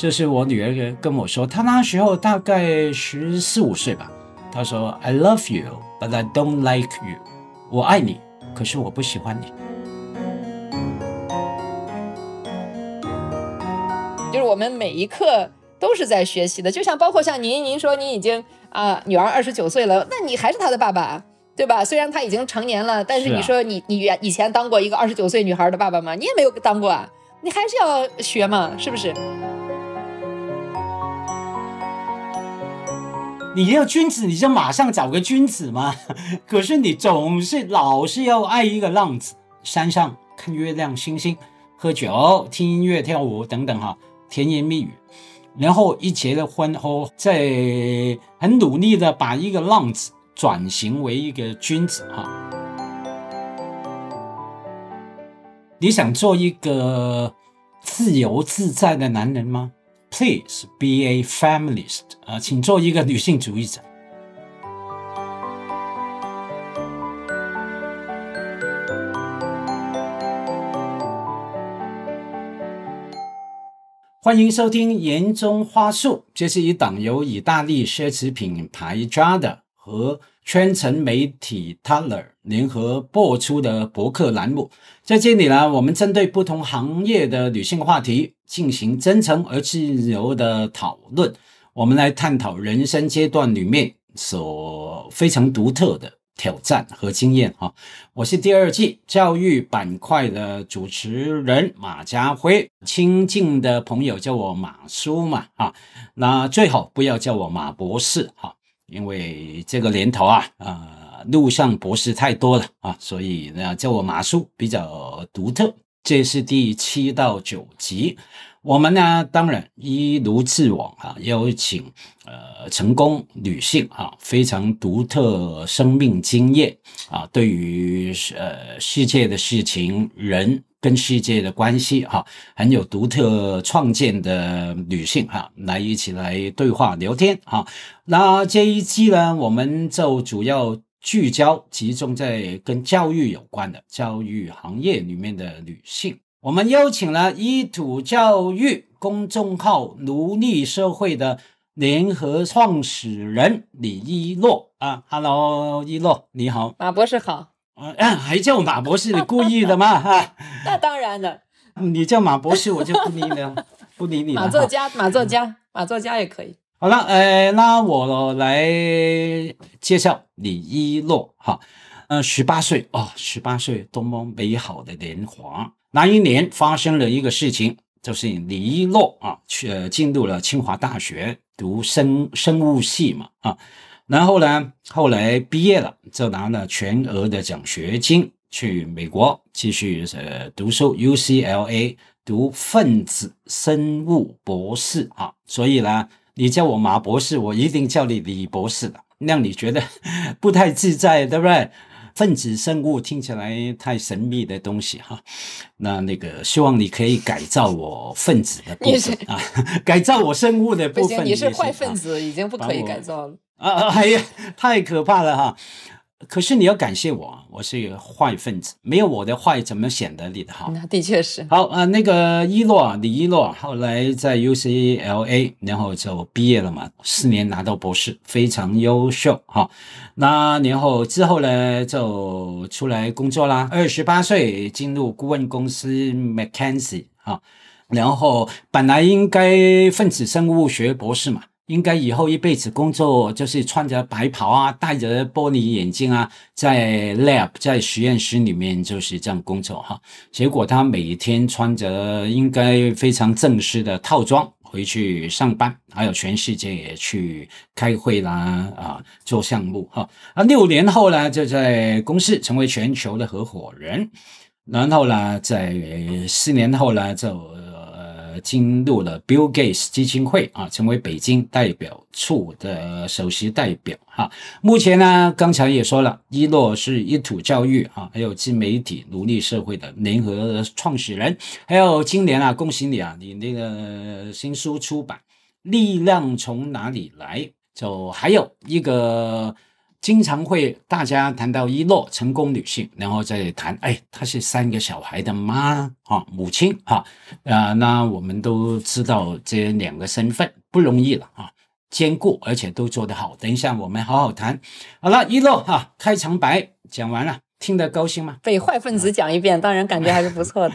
就是我女儿跟我说，她那时候大概十四五岁吧。她说：“I love you, but I don't like you。我爱你，可是我不喜欢你。”就是我们每一刻都是在学习的，就像包括像您，您说您已经啊，女儿二十九岁了，那你还是她的爸爸，对吧？虽然他已经成年了，但是你说你你以前当过一个二十九岁女孩的爸爸吗？你也没有当过啊，你还是要学嘛，是不是？你要君子，你就马上找个君子嘛。可是你总是老是要爱一个浪子，山上看月亮星星，喝酒听音乐跳舞等等哈，甜言蜜语。然后一结了婚后，再很努力的把一个浪子转型为一个君子哈。你想做一个自由自在的男人吗？Please be a feminist 啊，请做一个女性主义者。欢迎收听《言中花束》，这是一档由意大利奢侈品牌 j a d a 和圈层媒体 Teller 联合播出的博客栏目。在这里呢，我们针对不同行业的女性话题。进行真诚而自由的讨论，我们来探讨人生阶段里面所非常独特的挑战和经验哈。我是第二季教育板块的主持人马家辉，亲近的朋友叫我马叔嘛哈，那最好不要叫我马博士哈，因为这个年头啊，呃，路上博士太多了啊，所以呢叫我马叔比较独特。这是第七到九集，我们呢，当然一如既往啊，邀请呃成功女性啊，非常独特生命经验啊，对于呃世界的事情，人跟世界的关系哈，很有独特创建的女性哈，来一起来对话聊天哈。那这一期呢，我们就主要。聚焦集中在跟教育有关的教育行业里面的女性，我们邀请了伊土教育公众号“奴隶社会”的联合创始人李一诺啊，Hello，一诺，你好，马博士好，啊，还 叫马博士，你故意的吗？哈，那当然了，你叫马博士，我就不理你了，不理你了。马作家，马作家，马作家也可以。好了，诶，那我来介绍李一诺哈，嗯，十八岁哦，十八岁多么美好的年华。那一年发生了一个事情，就是李一诺啊，去进入了清华大学读生生物系嘛啊，然后呢，后来毕业了，就拿了全额的奖学金去美国继续呃读书，U C L A 读分子生物博士啊，所以呢。你叫我马博士，我一定叫你李博士的，让你觉得 不太自在，对不对？分子生物听起来太神秘的东西哈。那那个希望你可以改造我分子的部分啊，改造我生物的部分。不行，你是坏分子，已经不可以改造了啊！哎呀，太可怕了哈。可是你要感谢我，我是一个坏分子，没有我的坏怎么显得你的哈？那的确是好啊。那个一诺啊，李一诺，后来在 UCLA，然后就毕业了嘛，四年拿到博士，非常优秀哈。那然后之后呢，就出来工作啦，二十八岁进入顾问公司 McKinsey 哈。然后本来应该分子生物学博士嘛。应该以后一辈子工作就是穿着白袍啊，戴着玻璃眼镜啊，在 lab 在实验室里面就是这样工作哈。结果他每天穿着应该非常正式的套装回去上班，还有全世界也去开会啦啊，做项目哈。啊，六年后呢就在公司成为全球的合伙人，然后呢在四年后呢就。进入了 Bill Gates 基金会啊，成为北京代表处的首席代表哈。目前呢，刚才也说了，一诺是一土教育啊，还有自媒体奴隶社会的联合创始人，还有今年啊，恭喜你啊，你那个新书出版，《力量从哪里来》。就还有一个。经常会大家谈到一诺成功女性，然后再谈，哎，她是三个小孩的妈啊，母亲啊，啊，那我们都知道这两个身份不容易了啊，兼顾而且都做得好。等一下我们好好谈。好了，一诺哈开场白讲完了，听得高兴吗？被坏分子讲一遍，当然感觉还是不错的。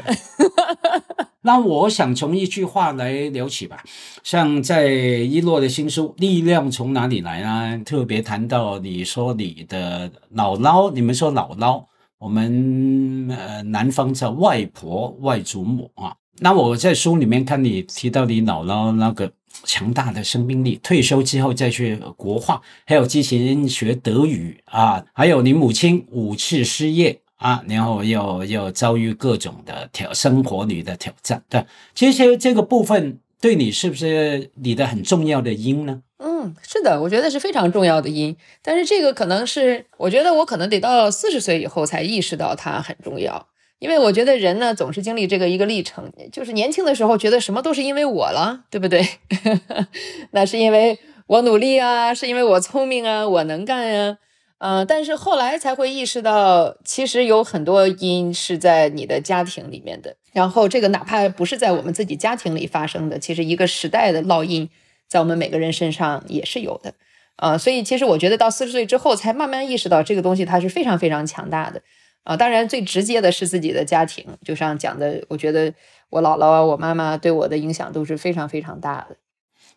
那我想从一句话来聊起吧，像在一洛的新书《力量从哪里来》呢，特别谈到你说你的姥姥，你们说姥姥，我们呃南方叫外婆、外祖母啊。那我在书里面看你提到你姥姥那个强大的生命力，退休之后再去国画，还有之前学德语啊，还有你母亲五次失业。啊，然后又又遭遇各种的挑生活里的挑战，对，这些这个部分对你是不是你的很重要的因呢？嗯，是的，我觉得是非常重要的因。但是这个可能是，我觉得我可能得到四十岁以后才意识到它很重要，因为我觉得人呢总是经历这个一个历程，就是年轻的时候觉得什么都是因为我了，对不对？那是因为我努力啊，是因为我聪明啊，我能干呀。呃，但是后来才会意识到，其实有很多因是在你的家庭里面的。然后这个哪怕不是在我们自己家庭里发生的，其实一个时代的烙印在我们每个人身上也是有的。啊，所以其实我觉得到四十岁之后才慢慢意识到这个东西它是非常非常强大的。啊，当然最直接的是自己的家庭，就像讲的，我觉得我姥姥啊、我妈妈对我的影响都是非常非常大的。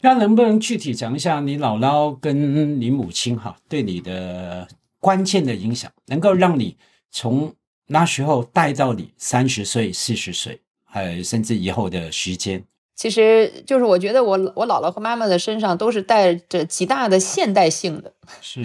那能不能具体讲一下你姥姥跟你母亲哈对你的关键的影响，能够让你从那时候带到你三十岁、四十岁，还有甚至以后的时间？其实就是我觉得我我姥姥和妈妈的身上都是带着极大的现代性的，是，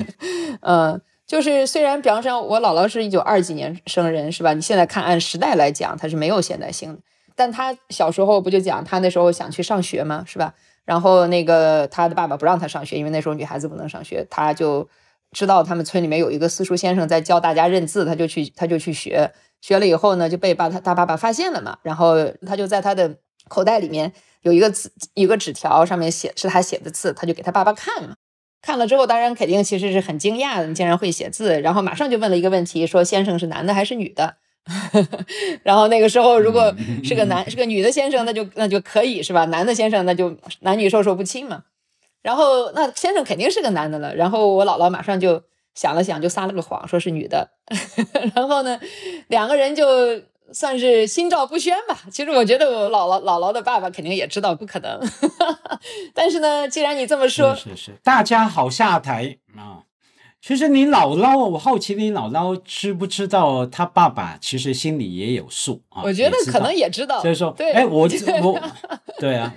嗯，就是虽然比方说我姥姥是一九二几年生人是吧？你现在看按时代来讲，她是没有现代性的，但她小时候不就讲她那时候想去上学吗？是吧？然后那个他的爸爸不让他上学，因为那时候女孩子不能上学。他就知道他们村里面有一个私塾先生在教大家认字，他就去他就去学。学了以后呢，就被爸他他爸爸发现了嘛。然后他就在他的口袋里面有一个字一个纸条，上面写是他写的字，他就给他爸爸看嘛。看了之后，当然肯定其实是很惊讶的，你竟然会写字。然后马上就问了一个问题，说先生是男的还是女的？然后那个时候，如果是个男是个女的先生，那就那就可以是吧？男的先生，那就男女授受不亲嘛。然后那先生肯定是个男的了。然后我姥姥马上就想了想，就撒了个谎，说是女的。然后呢，两个人就算是心照不宣吧。其实我觉得我姥姥姥姥的爸爸肯定也知道不可能。但是呢，既然你这么说，是是，大家好下台啊。其实你姥姥，我好奇你姥姥知不知道，她爸爸其实心里也有数啊。我觉得可能也知道。所以说，哎，我我，对啊，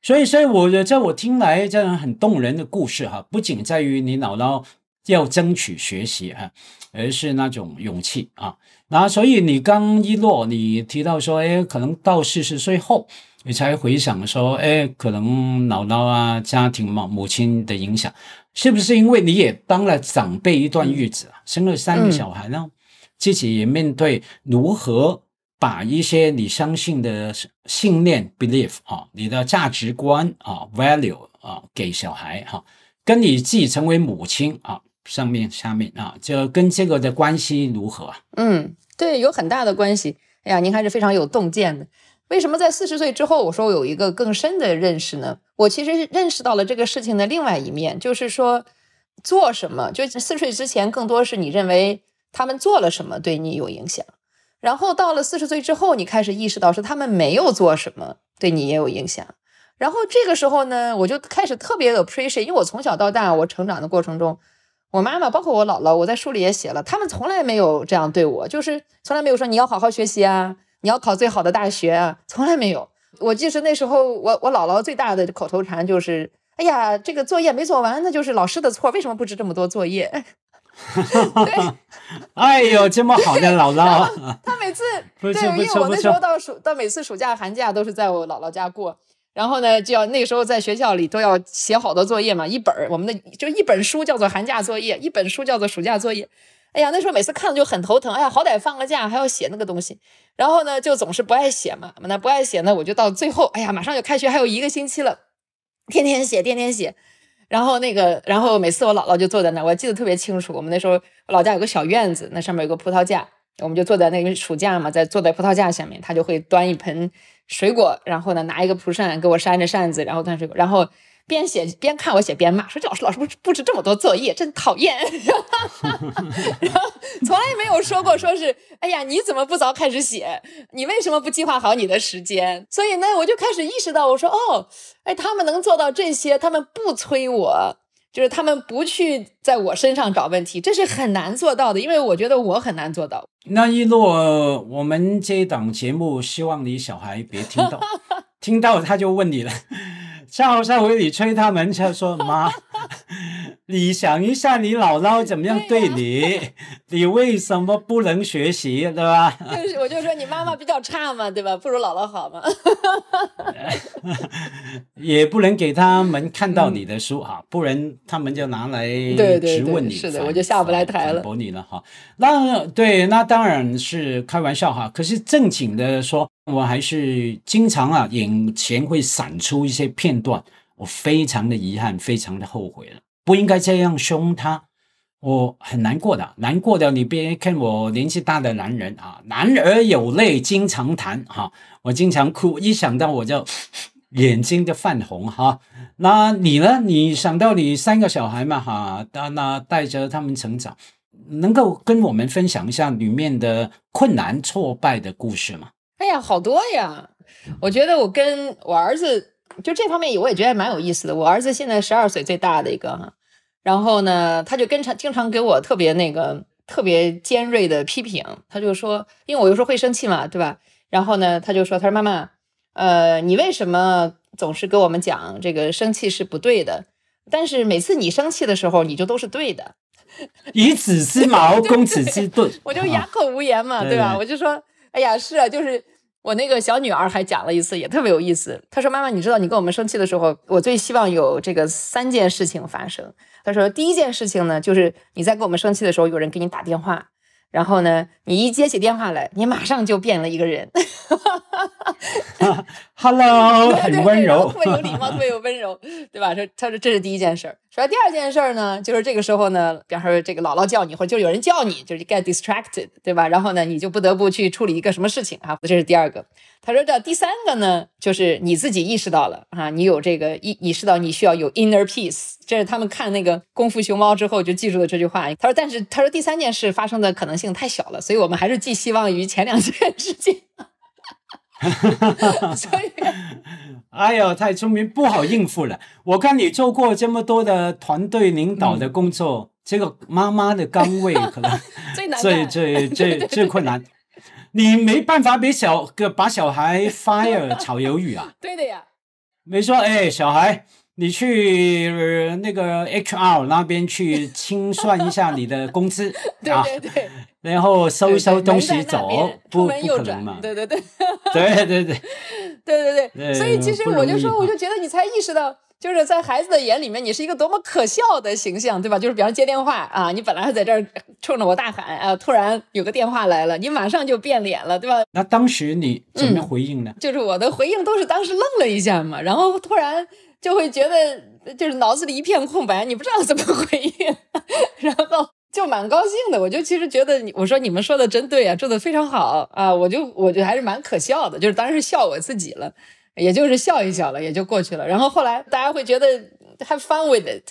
所以所以，我得在我听来这样很动人的故事哈，不仅在于你姥姥要争取学习啊，而是那种勇气啊。那所以你刚一落，你提到说，哎，可能到四十岁后，你才回想说，哎，可能姥姥啊，家庭嘛，母亲的影响。是不是因为你也当了长辈一段日子生了三个小孩呢，自己也面对如何把一些你相信的信念 （belief） 啊，你的价值观啊 （value） 啊，给小孩哈，跟你自己成为母亲啊，上面下面啊，就跟这个的关系如何？嗯，对，有很大的关系。哎呀，您还是非常有洞见的。为什么在四十岁之后，我说我有一个更深的认识呢？我其实认识到了这个事情的另外一面，就是说做什么。就四十岁之前，更多是你认为他们做了什么对你有影响；然后到了四十岁之后，你开始意识到是他们没有做什么对你也有影响。然后这个时候呢，我就开始特别 a p p r e c i a t e 因为我从小到大，我成长的过程中，我妈妈包括我姥姥，我在书里也写了，他们从来没有这样对我，就是从来没有说你要好好学习啊。你要考最好的大学啊？从来没有。我记得那时候，我我姥姥最大的口头禅就是：“哎呀，这个作业没做完，那就是老师的错。为什么布置这么多作业？”哈哈。哎呦，这么好的姥姥！她每次对，因为我那时候到暑到每次暑假寒假都是在我姥姥家过，然后呢，就要那时候在学校里都要写好多作业嘛，一本我们的就一本书叫做寒假作业，一本书叫做暑假作业。哎呀，那时候每次看就很头疼。哎呀，好歹放个假还要写那个东西，然后呢就总是不爱写嘛。那不爱写呢，我就到最后，哎呀，马上就开学，还有一个星期了，天天写，天天写。然后那个，然后每次我姥姥就坐在那儿，我记得特别清楚。我们那时候老家有个小院子，那上面有个葡萄架，我们就坐在那个暑假嘛，在坐在葡萄架下面，她就会端一盆水果，然后呢拿一个蒲扇给我扇着扇子，然后端水果，然后。边写边看，我写边骂，说这老师老师不布置这么多作业，真讨厌。然后从来没有说过，说是哎呀，你怎么不早开始写？你为什么不计划好你的时间？所以呢，我就开始意识到，我说哦，哎，他们能做到这些，他们不催我，就是他们不去在我身上找问题，这是很难做到的，因为我觉得我很难做到。那一诺，我们这一档节目希望你小孩别听到，听到他就问你了。下回下回，你催他们就说：“妈，你想一下你姥姥怎么样对你？你为什么不能学习，对吧？”就是，我就说你妈妈比较差嘛，对吧？不如姥姥好嘛。也不能给他们看到你的书啊，不然他们就拿来质问你。是的，我就下不来台了。反驳你了哈？那对，那当然是开玩笑哈。可是正经的说。我还是经常啊，眼前会闪出一些片段，我非常的遗憾，非常的后悔了，不应该这样凶他，我很难过的，难过的。你别看我年纪大的男人啊，男儿有泪经常谈哈，我经常哭，一想到我就 眼睛就泛红哈。那你呢？你想到你三个小孩嘛哈，那带着他们成长，能够跟我们分享一下里面的困难挫败的故事吗？哎呀，好多呀！我觉得我跟我儿子就这方面，我也觉得蛮有意思的。我儿子现在十二岁，最大的一个哈。然后呢，他就跟常经常给我特别那个特别尖锐的批评。他就说，因为我有时候会生气嘛，对吧？然后呢，他就说：“他说妈妈，呃，你为什么总是跟我们讲这个生气是不对的？但是每次你生气的时候，你就都是对的。”以子之矛攻子之盾，我就哑口无言嘛，对吧？我就说。哎呀，是啊，就是我那个小女儿还讲了一次，也特别有意思。她说：“妈妈，你知道你跟我们生气的时候，我最希望有这个三件事情发生。”她说：“第一件事情呢，就是你在跟我们生气的时候，有人给你打电话，然后呢，你一接起电话来，你马上就变了一个人。” Hello，很温柔，特别有礼貌，特别有温柔，对吧？说他说这是第一件事儿，说第二件事儿呢，就是这个时候呢，比方说这个姥姥叫你，或者就有人叫你，就是 get distracted，对吧？然后呢，你就不得不去处理一个什么事情啊，这是第二个。他说的第三个呢，就是你自己意识到了啊，你有这个意意识到你需要有 inner peace，这是他们看那个功夫熊猫之后就记住的这句话。他说，但是他说第三件事发生的可能性太小了，所以我们还是寄希望于前两件事情。哈哈哈！所以，哎呦，太聪明不好应付了。我看你做过这么多的团队领导的工作，这个妈妈的岗位可能 最难，最最最 最困难。你没办法，给小个把小孩 fire 炒鱿鱼啊！对的呀，没说哎，小孩，你去那个 HR 那边去清算一下你的工资。对对对。然后收一收东西走，不不可能嘛？对对对，对对对，对 对对。所以其实我就说，我就觉得你才意识到，就是在孩子的眼里面，你是一个多么可笑的形象，对吧？就是比方接电话啊，你本来在这儿冲着我大喊啊，突然有个电话来了，你马上就变脸了，对吧？那当时你怎么回应呢？就是我的回应都是当时愣了一下嘛，然后突然就会觉得就是脑子里一片空白，你不知道怎么回应，然后。就蛮高兴的，我就其实觉得我说你们说的真对啊，做的非常好啊，我就我觉得还是蛮可笑的，就是当时笑我自己了，也就是笑一笑了，也就过去了。然后后来大家会觉得 have fun with it，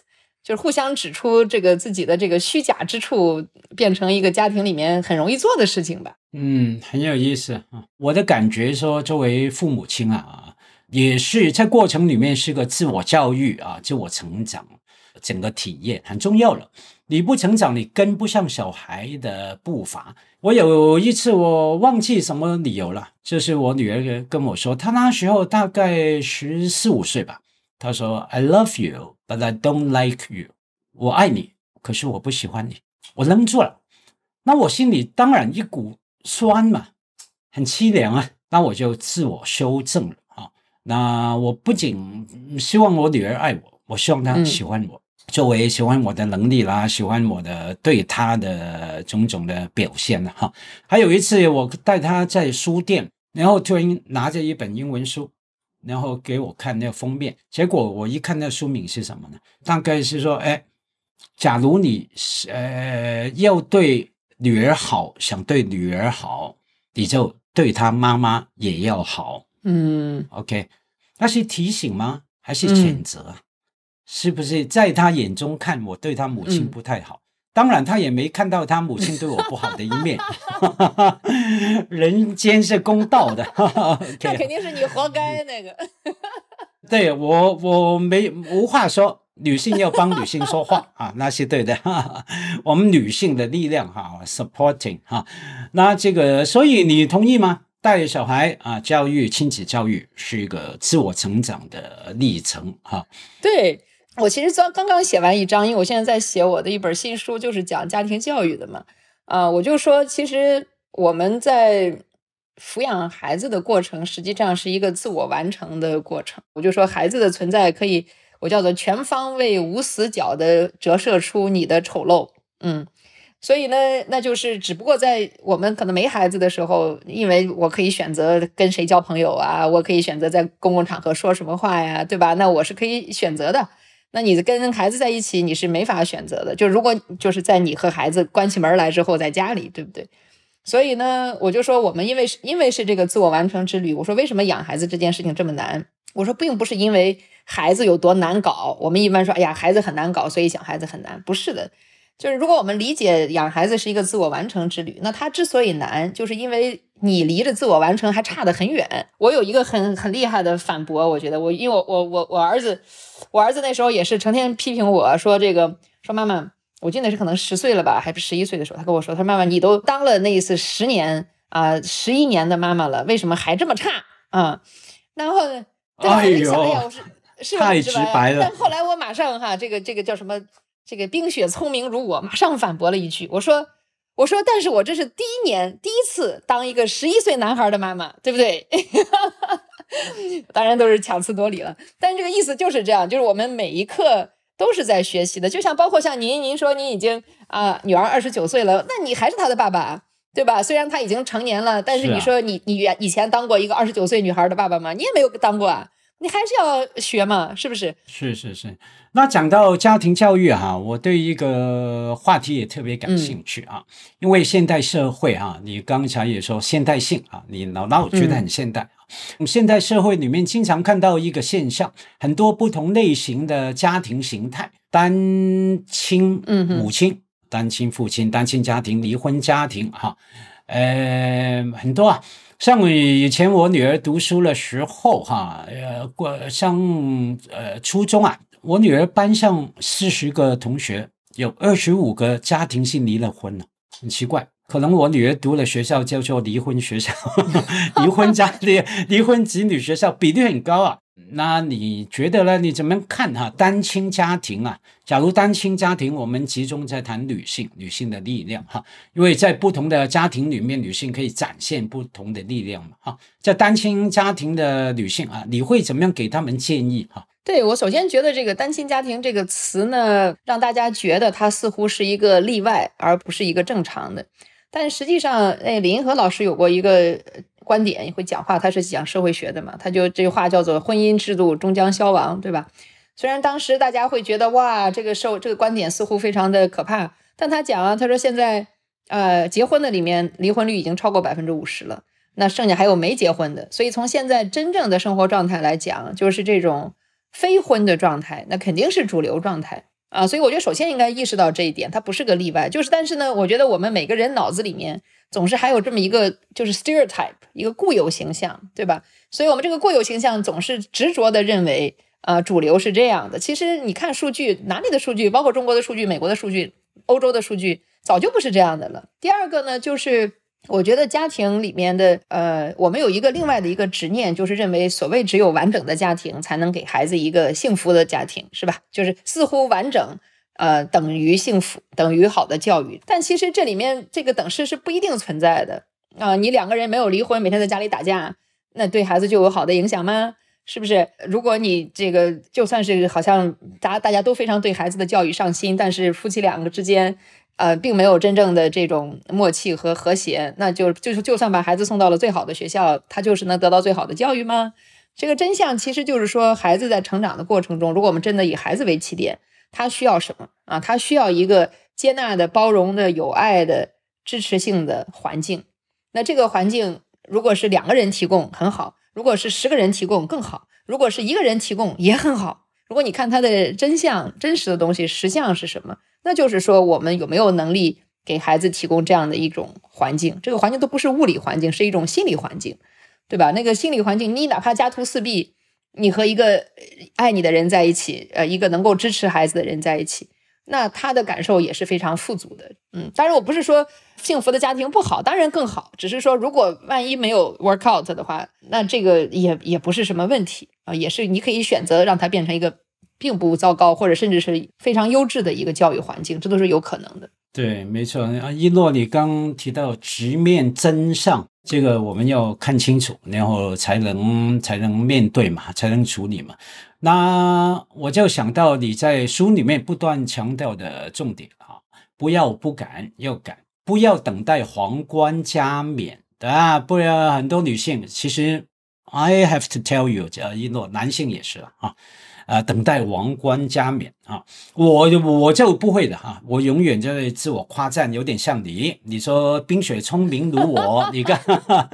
就是互相指出这个自己的这个虚假之处，变成一个家庭里面很容易做的事情吧。嗯，很有意思啊。我的感觉说，作为父母亲啊，也是在过程里面是个自我教育啊、自我成长，整个体验很重要了。你不成长，你跟不上小孩的步伐。我有一次，我忘记什么理由了，就是我女儿跟我说，她那时候大概十四五岁吧，她说 "I love you, but I don't like you。我爱你，可是我不喜欢你。我愣住了，那我心里当然一股酸嘛，很凄凉啊。那我就自我修正了啊。那我不仅希望我女儿爱我，我希望她喜欢我。作为喜欢我的能力啦，喜欢我的对他的种种的表现哈。还有一次，我带他在书店，然后突然拿着一本英文书，然后给我看那封面。结果我一看那书名是什么呢？大概是说：“哎，假如你呃要对女儿好，想对女儿好，你就对她妈妈也要好。”嗯，OK，那是提醒吗？还是谴责？是不是在他眼中看我对他母亲不太好？当然，他也没看到他母亲对我不好的一面。人间是公道的，对。肯定是你活该那个。对我我没无话说，女性要帮女性说话啊，那是对的。哈、我们女性的力量哈，supporting 哈。那这个，所以你同意吗？带小孩啊，教育亲子教育是一个自我成长的历程哈。对。我其实刚刚刚写完一章，因为我现在在写我的一本新书，就是讲家庭教育的嘛。啊，我就说，其实我们在抚养孩子的过程，实际上是一个自我完成的过程。我就说，孩子的存在可以，我叫做全方位、无死角的折射出你的丑陋。嗯，所以呢，那就是只不过在我们可能没孩子的时候，因为我可以选择跟谁交朋友啊，我可以选择在公共场合说什么话呀，对吧？那我是可以选择的。那你跟孩子在一起，你是没法选择的。就如果就是在你和孩子关起门来之后，在家里，对不对？所以呢，我就说我们因为是因为是这个自我完成之旅。我说为什么养孩子这件事情这么难？我说并不是因为孩子有多难搞。我们一般说，哎呀，孩子很难搞，所以想孩子很难。不是的，就是如果我们理解养孩子是一个自我完成之旅，那他之所以难，就是因为。你离着自我完成还差得很远。我有一个很很厉害的反驳，我觉得我，因为我我我我儿子，我儿子那时候也是成天批评我说这个，说妈妈，我记得是可能十岁了吧，还是十一岁的时候，他跟我说，他说妈妈，你都当了那一次十年啊，十一年的妈妈了，为什么还这么差啊？然后呢？哎呦！太直白了。但后来我马上哈，这个这个叫什么？这个冰雪聪明如我，马上反驳了一句，我说。我说，但是我这是第一年第一次当一个十一岁男孩的妈妈，对不对？当然都是强词夺理了，但是这个意思就是这样，就是我们每一刻都是在学习的。就像包括像您，您说您已经啊，女儿二十九岁了，那你还是她的爸爸，对吧？虽然她已经成年了，但是你说你你原以前当过一个二十九岁女孩的爸爸吗？你也没有当过啊。你还是要学嘛，是不是？是是是。那讲到家庭教育哈，我对一个话题也特别感兴趣啊。因为现代社会哈，你刚才也说现代性啊，你老那我觉得很现代啊。现代社会里面经常看到一个现象，很多不同类型的家庭形态：单亲、母亲、单亲父亲、单亲家庭、离婚家庭，哈，呃，很多啊。像我以前我女儿读书的时候，哈，呃，过上呃初中啊，我女儿班上四十个同学，有二十五个家庭是离了婚了，很奇怪，可能我女儿读的学校叫做离婚学校，离婚家离离婚子女学校，比例很高啊。那你觉得呢？你怎么看哈？单亲家庭啊，假如单亲家庭，我们集中在谈女性，女性的力量哈，因为在不同的家庭里面，女性可以展现不同的力量嘛哈。在单亲家庭的女性啊，你会怎么样给他们建议啊？对我首先觉得这个单亲家庭这个词呢，让大家觉得它似乎是一个例外，而不是一个正常的。但实际上，哎，林和老师有过一个。观点会讲话，他是讲社会学的嘛？他就这句话叫做婚姻制度终将消亡，对吧？虽然当时大家会觉得哇，这个社这个观点似乎非常的可怕，但他讲啊，他说现在呃结婚的里面离婚率已经超过百分之五十了，那剩下还有没结婚的，所以从现在真正的生活状态来讲，就是这种非婚的状态，那肯定是主流状态。啊，所以我觉得首先应该意识到这一点，它不是个例外。就是，但是呢，我觉得我们每个人脑子里面总是还有这么一个，就是 stereotype 一个固有形象，对吧？所以，我们这个固有形象总是执着的认为，呃，主流是这样的。其实，你看数据，哪里的数据，包括中国的数据、美国的数据、欧洲的数据，早就不是这样的了。第二个呢，就是。我觉得家庭里面的呃，我们有一个另外的一个执念，就是认为所谓只有完整的家庭才能给孩子一个幸福的家庭，是吧？就是似乎完整呃等于幸福，等于好的教育。但其实这里面这个等式是不一定存在的啊！你两个人没有离婚，每天在家里打架，那对孩子就有好的影响吗？是不是？如果你这个就算是好像大家大家都非常对孩子的教育上心，但是夫妻两个之间。呃，并没有真正的这种默契和和谐，那就就就算把孩子送到了最好的学校，他就是能得到最好的教育吗？这个真相其实就是说，孩子在成长的过程中，如果我们真的以孩子为起点，他需要什么啊？他需要一个接纳的、包容的、有爱的支持性的环境。那这个环境，如果是两个人提供很好，如果是十个人提供更好，如果是一个人提供也很好。如果你看他的真相、真实的东西，实相是什么？那就是说，我们有没有能力给孩子提供这样的一种环境？这个环境都不是物理环境，是一种心理环境，对吧？那个心理环境，你哪怕家徒四壁，你和一个爱你的人在一起，呃，一个能够支持孩子的人在一起，那他的感受也是非常富足的，嗯。当然，我不是说幸福的家庭不好，当然更好，只是说如果万一没有 work out 的话，那这个也也不是什么问题啊，也是你可以选择让它变成一个。并不糟糕，或者甚至是非常优质的一个教育环境，这都是有可能的。对，没错。啊，一诺，你刚提到直面真相，这个我们要看清楚，然后才能才能面对嘛，才能处理嘛。那我就想到你在书里面不断强调的重点啊，不要不敢，要敢；不要等待皇冠加冕，啊，不要很多女性，其实 I have to tell you，叫一诺，男性也是啊。啊，等待王冠加冕啊！我我就不会的哈，我永远在自我夸赞，有点像你。你说冰雪聪明如我，你看，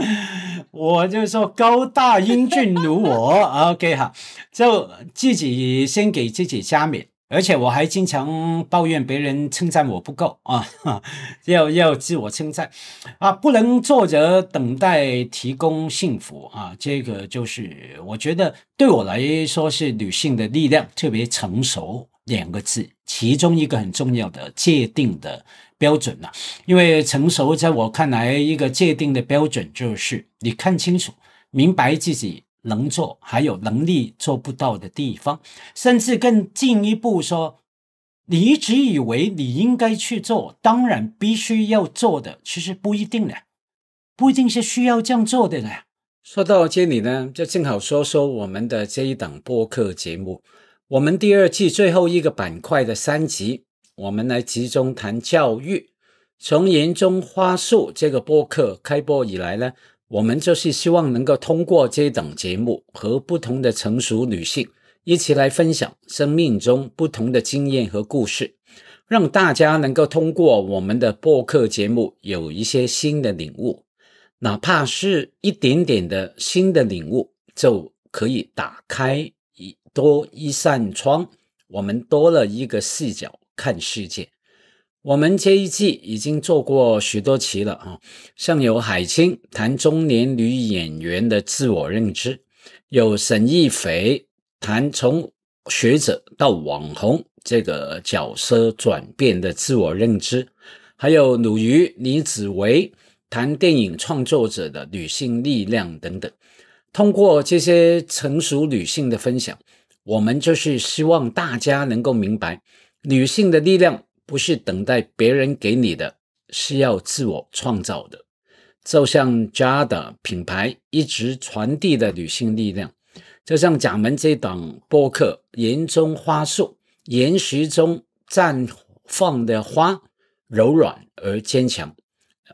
我就说高大英俊如我。OK 哈，就自己先给自己加冕。而且我还经常抱怨别人称赞我不够啊，要要自我称赞啊，不能坐着等待提供幸福啊。这个就是我觉得对我来说是女性的力量，特别成熟两个字，其中一个很重要的界定的标准了。因为成熟在我看来，一个界定的标准就是你看清楚、明白自己。能做还有能力做不到的地方，甚至更进一步说，你一直以为你应该去做，当然必须要做的，其实不一定了，不一定是需要这样做的呢。说到这里呢，就正好说说我们的这一档播客节目，我们第二季最后一个板块的三集，我们来集中谈教育。从言中花束》这个播客开播以来呢。我们就是希望能够通过这档节目和不同的成熟女性一起来分享生命中不同的经验和故事，让大家能够通过我们的播客节目有一些新的领悟，哪怕是一点点的新的领悟，就可以打开一多一扇窗，我们多了一个视角看世界。我们这一季已经做过许多期了啊，像有海清谈中年女演员的自我认知，有沈亦菲谈从学者到网红这个角色转变的自我认知，还有鲁豫、李子维谈电影创作者的女性力量等等。通过这些成熟女性的分享，我们就是希望大家能够明白女性的力量。不是等待别人给你的，是要自我创造的。j a d 的品牌一直传递的女性力量，就像咱们这档播客《岩中花束》，岩石中绽放的花，柔软而坚强。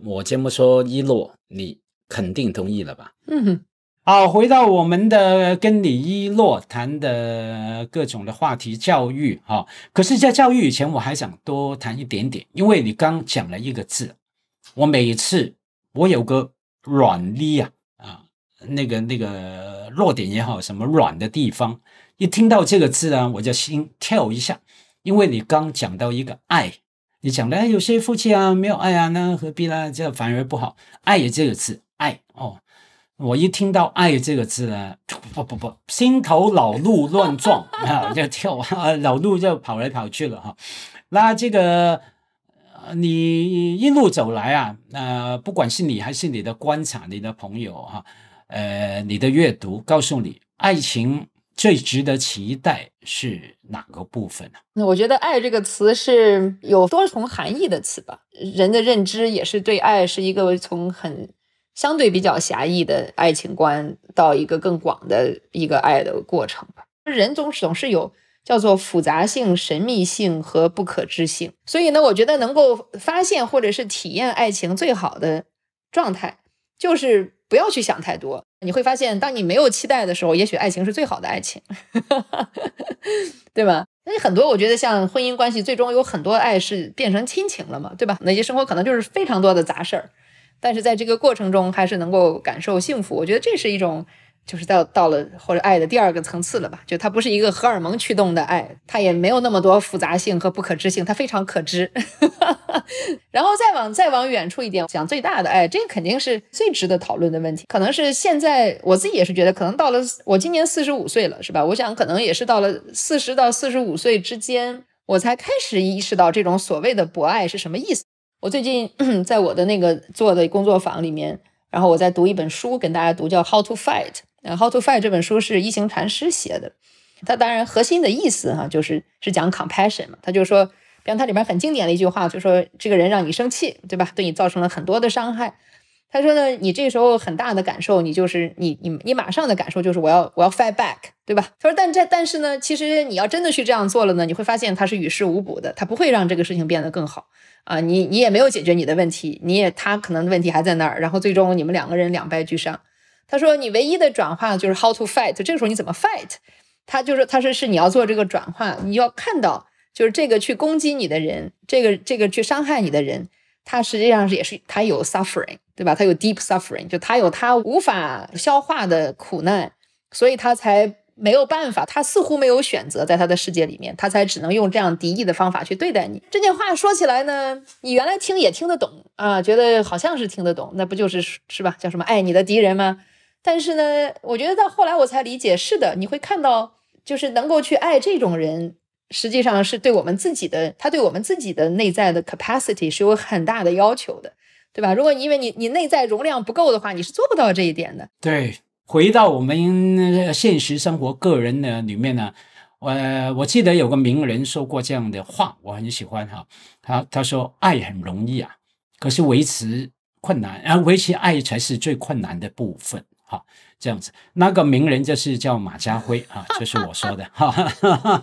我这么说一诺，你肯定同意了吧？嗯。好，回到我们的跟李一诺谈的各种的话题，教育哈。可是，在教育以前，我还想多谈一点点，因为你刚讲了一个字，我每次我有个软肋呀，啊，那个那个弱点也好，什么软的地方，一听到这个字啊，我就心跳一下，因为你刚讲到一个爱，你讲的有些夫妻啊没有爱啊，那何必呢？这反而不好，爱也这个字，爱哦。我一听到“爱”这个字呢，不不不，心头老鹿乱撞 啊，就跳啊，老鹿就跑来跑去了哈。那这个，你一路走来啊，呃，不管是你还是你的观察、你的朋友哈，呃，你的阅读，告诉你，爱情最值得期待是哪个部分呢？那我觉得“爱”这个词是有多重含义的词吧，人的认知也是对爱是一个从很。相对比较狭义的爱情观，到一个更广的一个爱的过程吧。人总总是有叫做复杂性、神秘性和不可知性，所以呢，我觉得能够发现或者是体验爱情最好的状态，就是不要去想太多。你会发现，当你没有期待的时候，也许爱情是最好的爱情，对吧？那很多我觉得，像婚姻关系，最终有很多爱是变成亲情了嘛，对吧？那些生活可能就是非常多的杂事儿。但是在这个过程中，还是能够感受幸福。我觉得这是一种，就是到到了或者爱的第二个层次了吧？就它不是一个荷尔蒙驱动的爱，它也没有那么多复杂性和不可知性，它非常可知。然后再往再往远处一点，讲最大的爱，这个肯定是最值得讨论的问题。可能是现在我自己也是觉得，可能到了我今年四十五岁了，是吧？我想可能也是到了四十到四十五岁之间，我才开始意识到这种所谓的博爱是什么意思。我最近 在我的那个做的工作坊里面，然后我在读一本书，跟大家读叫《How to Fight》How to Fight》这本书是一行禅师写的。他当然核心的意思哈，就是是讲 compassion 嘛。他就说，比如他里边很经典的一句话，就说这个人让你生气，对吧？对你造成了很多的伤害。他说呢，你这个时候很大的感受，你就是你你你马上的感受就是我要我要 fight back，对吧？他说，但这但是呢，其实你要真的去这样做了呢，你会发现它是与事无补的，它不会让这个事情变得更好啊！你你也没有解决你的问题，你也他可能问题还在那儿，然后最终你们两个人两败俱伤。他说，你唯一的转化就是 how to fight，这个时候你怎么 fight？他就是他说是你要做这个转化，你要看到就是这个去攻击你的人，这个这个去伤害你的人，他实际上也是他有 suffering。对吧？他有 deep suffering，就他有他无法消化的苦难，所以他才没有办法，他似乎没有选择，在他的世界里面，他才只能用这样敌意的方法去对待你。这件话说起来呢，你原来听也听得懂啊，觉得好像是听得懂，那不就是是吧？叫什么爱你的敌人吗？但是呢，我觉得到后来我才理解，是的，你会看到，就是能够去爱这种人，实际上是对我们自己的他对我们自己的内在的 capacity 是有很大的要求的。对吧？如果因为你你内在容量不够的话，你是做不到这一点的。对，回到我们现实生活个人的里面呢，我我记得有个名人说过这样的话，我很喜欢哈。他他说爱很容易啊，可是维持困难啊，维持爱才是最困难的部分哈。这样子，那个名人就是叫马家辉啊，就是我说的哈。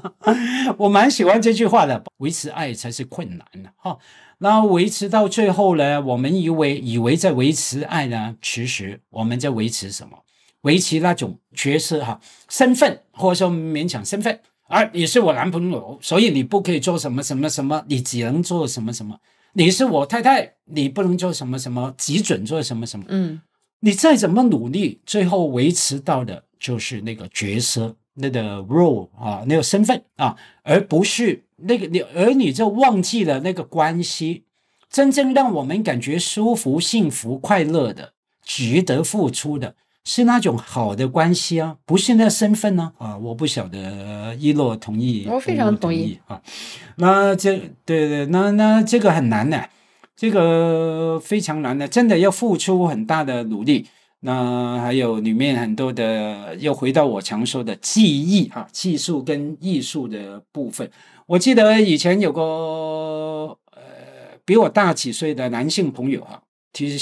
我蛮喜欢这句话的，维持爱才是困难的哈。那维持到最后呢？我们以为以为在维持爱呢，其实我们在维持什么？维持那种角色哈，身份或者说勉强身份啊。你是我男朋友，所以你不可以做什么什么什么，你只能做什么什么。你是我太太，你不能做什么什么，极准做什么什么。嗯，你再怎么努力，最后维持到的就是那个角色那个 role 啊，那个身份啊，而不是。那个你儿女就忘记了那个关系，真正让我们感觉舒服、幸福、快乐的、值得付出的，是那种好的关系啊，不是那身份呢啊！我不晓得一诺同意，我非常同意啊。那这对对，那那这个很难的，这个非常难的，真的要付出很大的努力。那还有里面很多的，又回到我常说的技艺啊，技术跟艺术的部分。我记得以前有个呃比我大几岁的男性朋友哈，提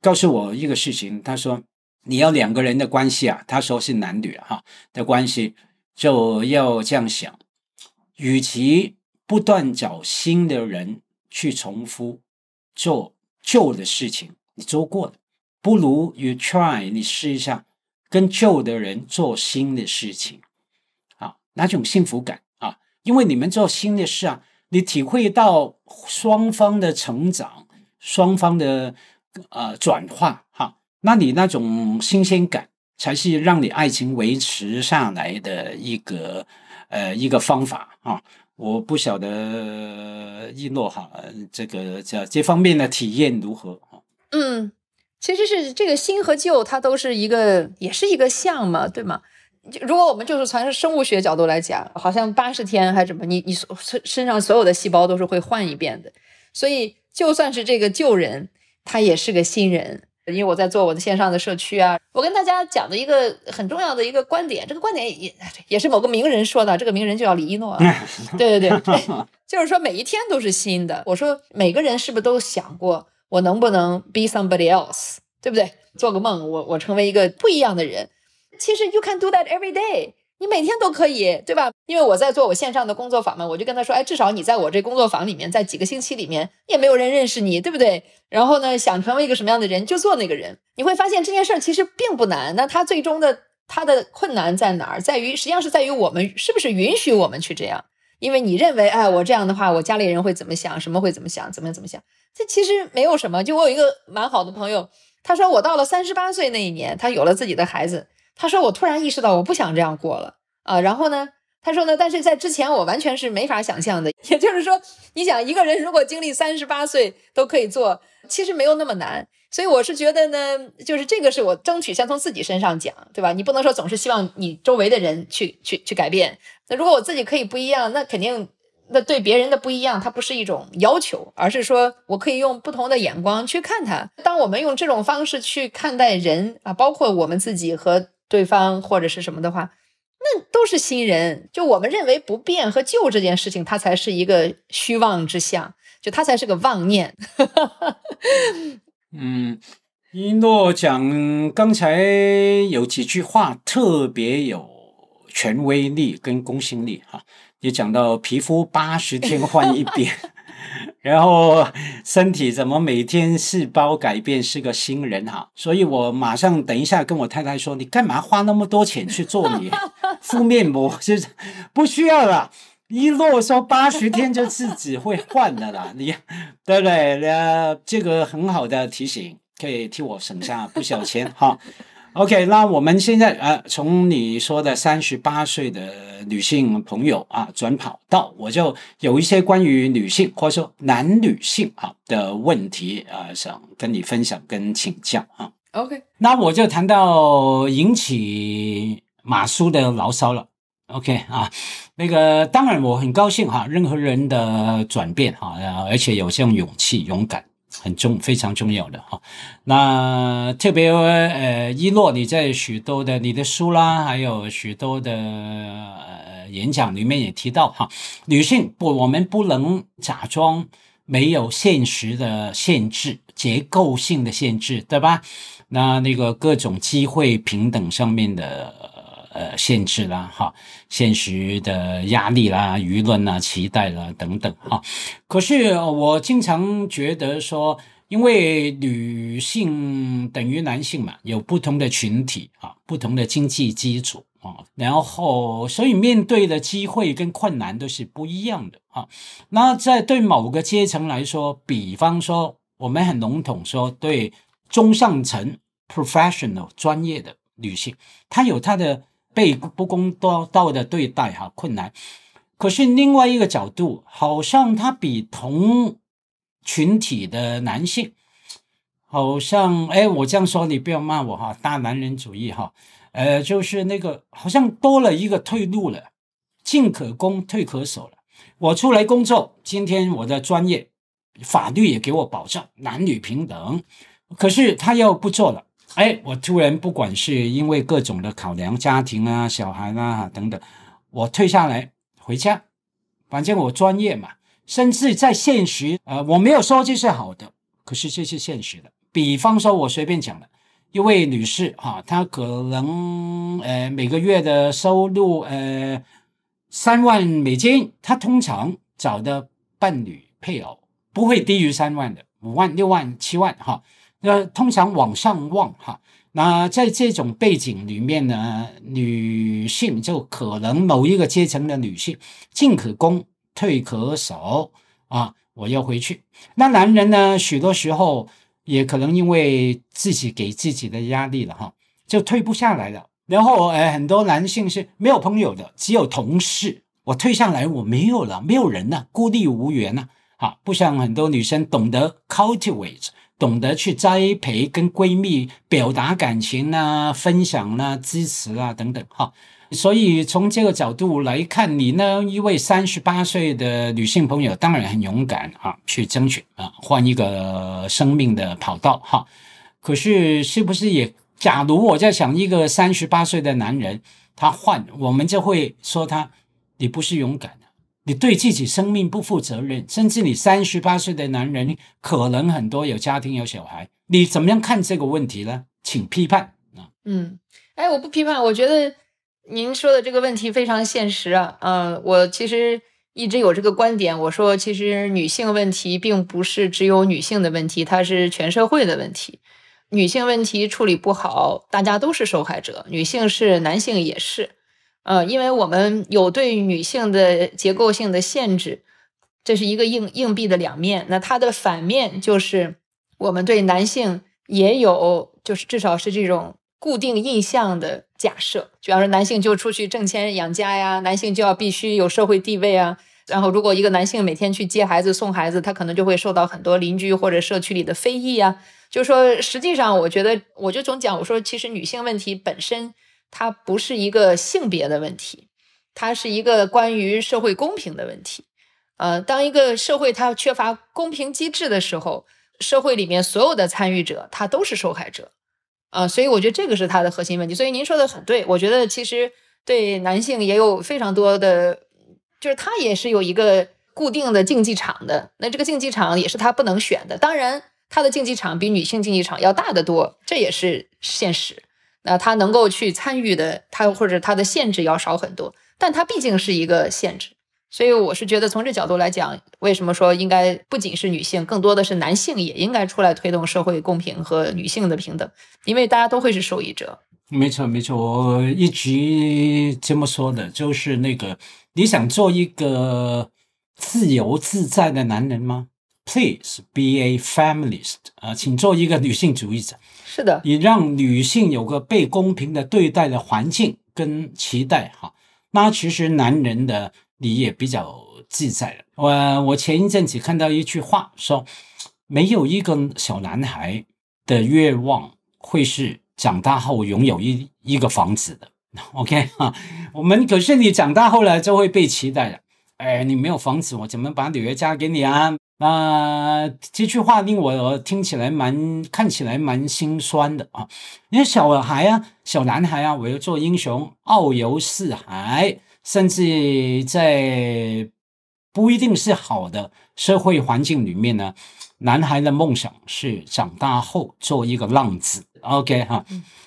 告诉我一个事情，他说你要两个人的关系啊，他说是男女哈的关系，就要这样想，与其不断找新的人去重复做旧的事情，你做过的，不如 you try 你试一下跟旧的人做新的事情，啊，哪种幸福感？因为你们做新的事啊，你体会到双方的成长，双方的呃转化哈，那你那种新鲜感才是让你爱情维持下来的一个呃一个方法啊。我不晓得一诺哈，这个这这方面的体验如何啊？嗯，其实是这个新和旧，它都是一个，也是一个像嘛，对吗？就如果我们就是从生物学角度来讲，好像八十天还怎么？你你身身上所有的细胞都是会换一遍的，所以就算是这个旧人，他也是个新人。因为我在做我的线上的社区啊，我跟大家讲的一个很重要的一个观点，这个观点也也是某个名人说的，这个名人就叫李一诺。对对对，就是说每一天都是新的。我说每个人是不是都想过，我能不能 be somebody else，对不对？做个梦，我我成为一个不一样的人。其实 you can do that every day，你每天都可以，对吧？因为我在做我线上的工作坊嘛，我就跟他说：“哎，至少你在我这工作坊里面，在几个星期里面也没有人认识你，对不对？然后呢，想成为一个什么样的人，就做那个人。你会发现这件事儿其实并不难。那他最终的他的困难在哪儿？在于实际上是在于我们是不是允许我们去这样？因为你认为，哎，我这样的话，我家里人会怎么想？什么会怎么想？怎么怎么想？这其实没有什么。就我有一个蛮好的朋友，他说我到了三十八岁那一年，他有了自己的孩子。”他说：“我突然意识到，我不想这样过了啊。然后呢，他说呢，但是在之前，我完全是没法想象的。也就是说，你想一个人如果经历三十八岁都可以做，其实没有那么难。所以我是觉得呢，就是这个是我争取先从自己身上讲，对吧？你不能说总是希望你周围的人去去去改变。那如果我自己可以不一样，那肯定那对别人的不一样，它不是一种要求，而是说我可以用不同的眼光去看他。当我们用这种方式去看待人啊，包括我们自己和。”对方或者是什么的话，那都是新人。就我们认为不变和旧这件事情，它才是一个虚妄之相，就它才是个妄念。嗯，一诺讲刚才有几句话特别有权威力跟公信力哈，也讲到皮肤八十天换一遍。然后身体怎么每天细胞改变是个新人哈，所以我马上等一下跟我太太说，你干嘛花那么多钱去做你 敷面膜？是不需要了，一落说八十天就自己会换的啦，你对不对？那这个很好的提醒，可以替我省下不少钱哈。OK，那我们现在呃，从你说的三十八岁的女性朋友啊转跑道，我就有一些关于女性或者说男女性啊的问题啊，想跟你分享跟请教啊。OK，那我就谈到引起马叔的牢骚了。OK 啊，那个当然我很高兴哈，任何人的转变哈，而且有这种勇气勇敢。很重，非常重要的哈。那特别呃，一诺，你在许多的你的书啦，还有许多的呃演讲里面也提到哈，女性不，我们不能假装没有现实的限制，结构性的限制，对吧？那那个各种机会平等上面的。呃，限制啦，哈，现实的压力啦，舆论啊，期待啦，等等，哈。可是我经常觉得说，因为女性等于男性嘛，有不同的群体啊，不同的经济基础啊，然后所以面对的机会跟困难都是不一样的啊。那在对某个阶层来说，比方说，我们很笼统说，对中上层 professional 专业的女性，她有她的。被不公道道的对待哈困难，可是另外一个角度，好像他比同群体的男性，好像哎，我这样说你不要骂我哈，大男人主义哈，呃，就是那个好像多了一个退路了，进可攻退可守了。我出来工作，今天我的专业法律也给我保障男女平等，可是他又不做了。哎，我突然不管是因为各种的考量，家庭啊、小孩啊等等，我退下来回家，反正我专业嘛，甚至在现实，呃，我没有说这是好的，可是这是现实的。比方说，我随便讲了一位女士哈，她可能呃每个月的收入呃三万美金，她通常找的伴侣配偶不会低于三万的，五万、六万、七万哈。那通常往上望哈，那在这种背景里面呢，女性就可能某一个阶层的女性，进可攻，退可守啊，我要回去。那男人呢，许多时候也可能因为自己给自己的压力了哈，就退不下来了。然后哎，很多男性是没有朋友的，只有同事，我退下来我没有了，没有人了，孤立无援了啊，不像很多女生懂得 cultivate。懂得去栽培，跟闺蜜表达感情呐，分享呐，支持啊，等等哈。所以从这个角度来看，你呢，一位三十八岁的女性朋友，当然很勇敢啊，去争取啊，换一个生命的跑道哈。可是是不是也？假如我在想，一个三十八岁的男人，他换，我们就会说他，你不是勇敢。你对自己生命不负责任，甚至你三十八岁的男人，可能很多有家庭有小孩，你怎么样看这个问题呢？请批判啊！嗯，哎，我不批判，我觉得您说的这个问题非常现实啊。嗯，我其实一直有这个观点，我说其实女性问题并不是只有女性的问题，它是全社会的问题。女性问题处理不好，大家都是受害者，女性是，男性也是。呃，因为我们有对女性的结构性的限制，这是一个硬硬币的两面。那它的反面就是我们对男性也有，就是至少是这种固定印象的假设。比方说，男性就出去挣钱养家呀，男性就要必须有社会地位啊。然后，如果一个男性每天去接孩子送孩子，他可能就会受到很多邻居或者社区里的非议啊。就说，实际上，我觉得我就总讲，我说其实女性问题本身。它不是一个性别的问题，它是一个关于社会公平的问题。呃，当一个社会它缺乏公平机制的时候，社会里面所有的参与者他都是受害者。啊，所以我觉得这个是它的核心问题。所以您说的很对，我觉得其实对男性也有非常多的，就是他也是有一个固定的竞技场的。那这个竞技场也是他不能选的。当然，他的竞技场比女性竞技场要大得多，这也是现实。那他能够去参与的，他或者他的限制要少很多，但他毕竟是一个限制，所以我是觉得从这角度来讲，为什么说应该不仅是女性，更多的是男性也应该出来推动社会公平和女性的平等，因为大家都会是受益者。没错，没错，我一直这么说的就是那个，你想做一个自由自在的男人吗？Please be a feminist，呃，请做一个女性主义者。是的，你让女性有个被公平的对待的环境跟期待哈。那其实男人的你也比较自在了。我我前一阵子看到一句话说，没有一个小男孩的愿望会是长大后拥有一一个房子的。OK 哈，我们可是你长大后来就会被期待了。哎，你没有房子，我怎么把女儿嫁给你啊？啊，这句话令我听起来蛮看起来蛮心酸的啊！因为小孩啊，小男孩啊，我要做英雄，遨游四海，甚至在不一定是好的社会环境里面呢，男孩的梦想是长大后做一个浪子。OK 哈，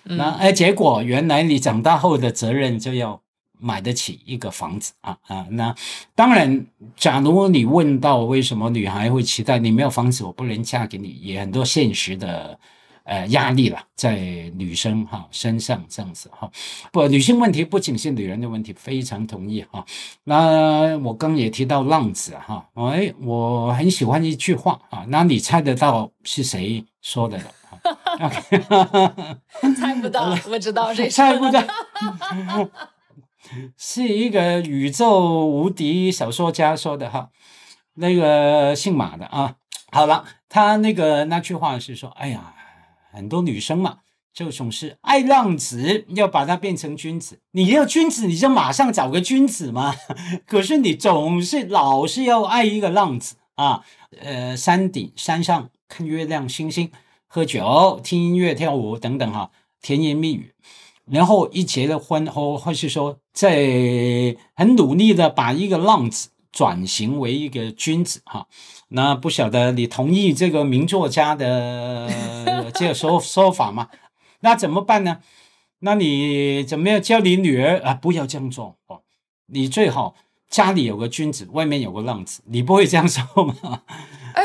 那哎，结果原来你长大后的责任就要。买得起一个房子啊啊！那当然，假如你问到为什么女孩会期待你没有房子，我不能嫁给你，也很多现实的呃压力了，在女生哈身上这样子哈。不，女性问题不仅是女人的问题，非常同意哈。那我刚也提到浪子哈，哎，我很喜欢一句话啊，那你猜得到是谁说的？猜不到，不知道谁说的。是一个宇宙无敌小说家说的哈，那个姓马的啊，好了，他那个那句话是说，哎呀，很多女生嘛，就总是爱浪子，要把他变成君子。你要君子，你就马上找个君子嘛。可是你总是老是要爱一个浪子啊，呃，山顶山上看月亮星星，喝酒听音乐跳舞等等哈，甜言蜜语。然后一结了婚，或或是说在很努力的把一个浪子转型为一个君子哈，那不晓得你同意这个名作家的这个说说法吗？那怎么办呢？那你怎么样叫你女儿啊不要这样做哦？你最好家里有个君子，外面有个浪子，你不会这样说吗？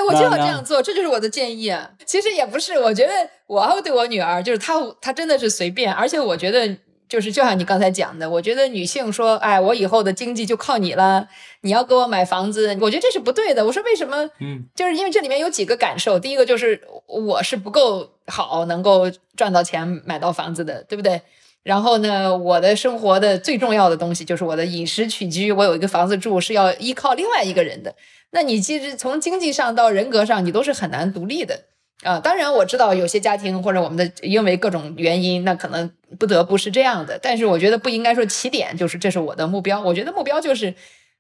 我就要这样做，这就是我的建议。其实也不是，我觉得我对我女儿，就是她，她真的是随便。而且我觉得，就是就像你刚才讲的，我觉得女性说：“哎，我以后的经济就靠你了，你要给我买房子。”我觉得这是不对的。我说：“为什么？嗯，就是因为这里面有几个感受。第一个就是我是不够好，能够赚到钱、买到房子的，对不对？”然后呢，我的生活的最重要的东西就是我的饮食起居。我有一个房子住，是要依靠另外一个人的。那你其实从经济上到人格上，你都是很难独立的啊。当然，我知道有些家庭或者我们的因为各种原因，那可能不得不是这样的。但是我觉得不应该说起点就是这是我的目标。我觉得目标就是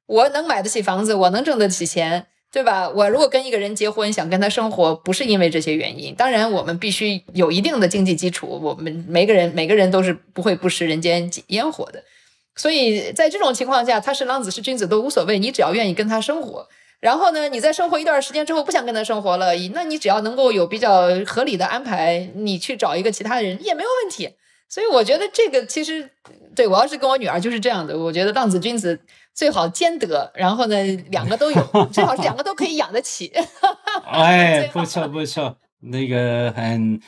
我能买得起房子，我能挣得起钱。对吧？我如果跟一个人结婚，想跟他生活，不是因为这些原因。当然，我们必须有一定的经济基础。我们每个人，每个人都是不会不食人间烟火的。所以在这种情况下，他是浪子是君子都无所谓。你只要愿意跟他生活，然后呢，你在生活一段时间之后不想跟他生活了，那你只要能够有比较合理的安排，你去找一个其他人也没有问题。所以我觉得这个其实，对我要是跟我女儿就是这样的。我觉得浪子君子。最好兼得，然后呢，两个都有，最好是两个都可以养得起。哎，不错不错，那个很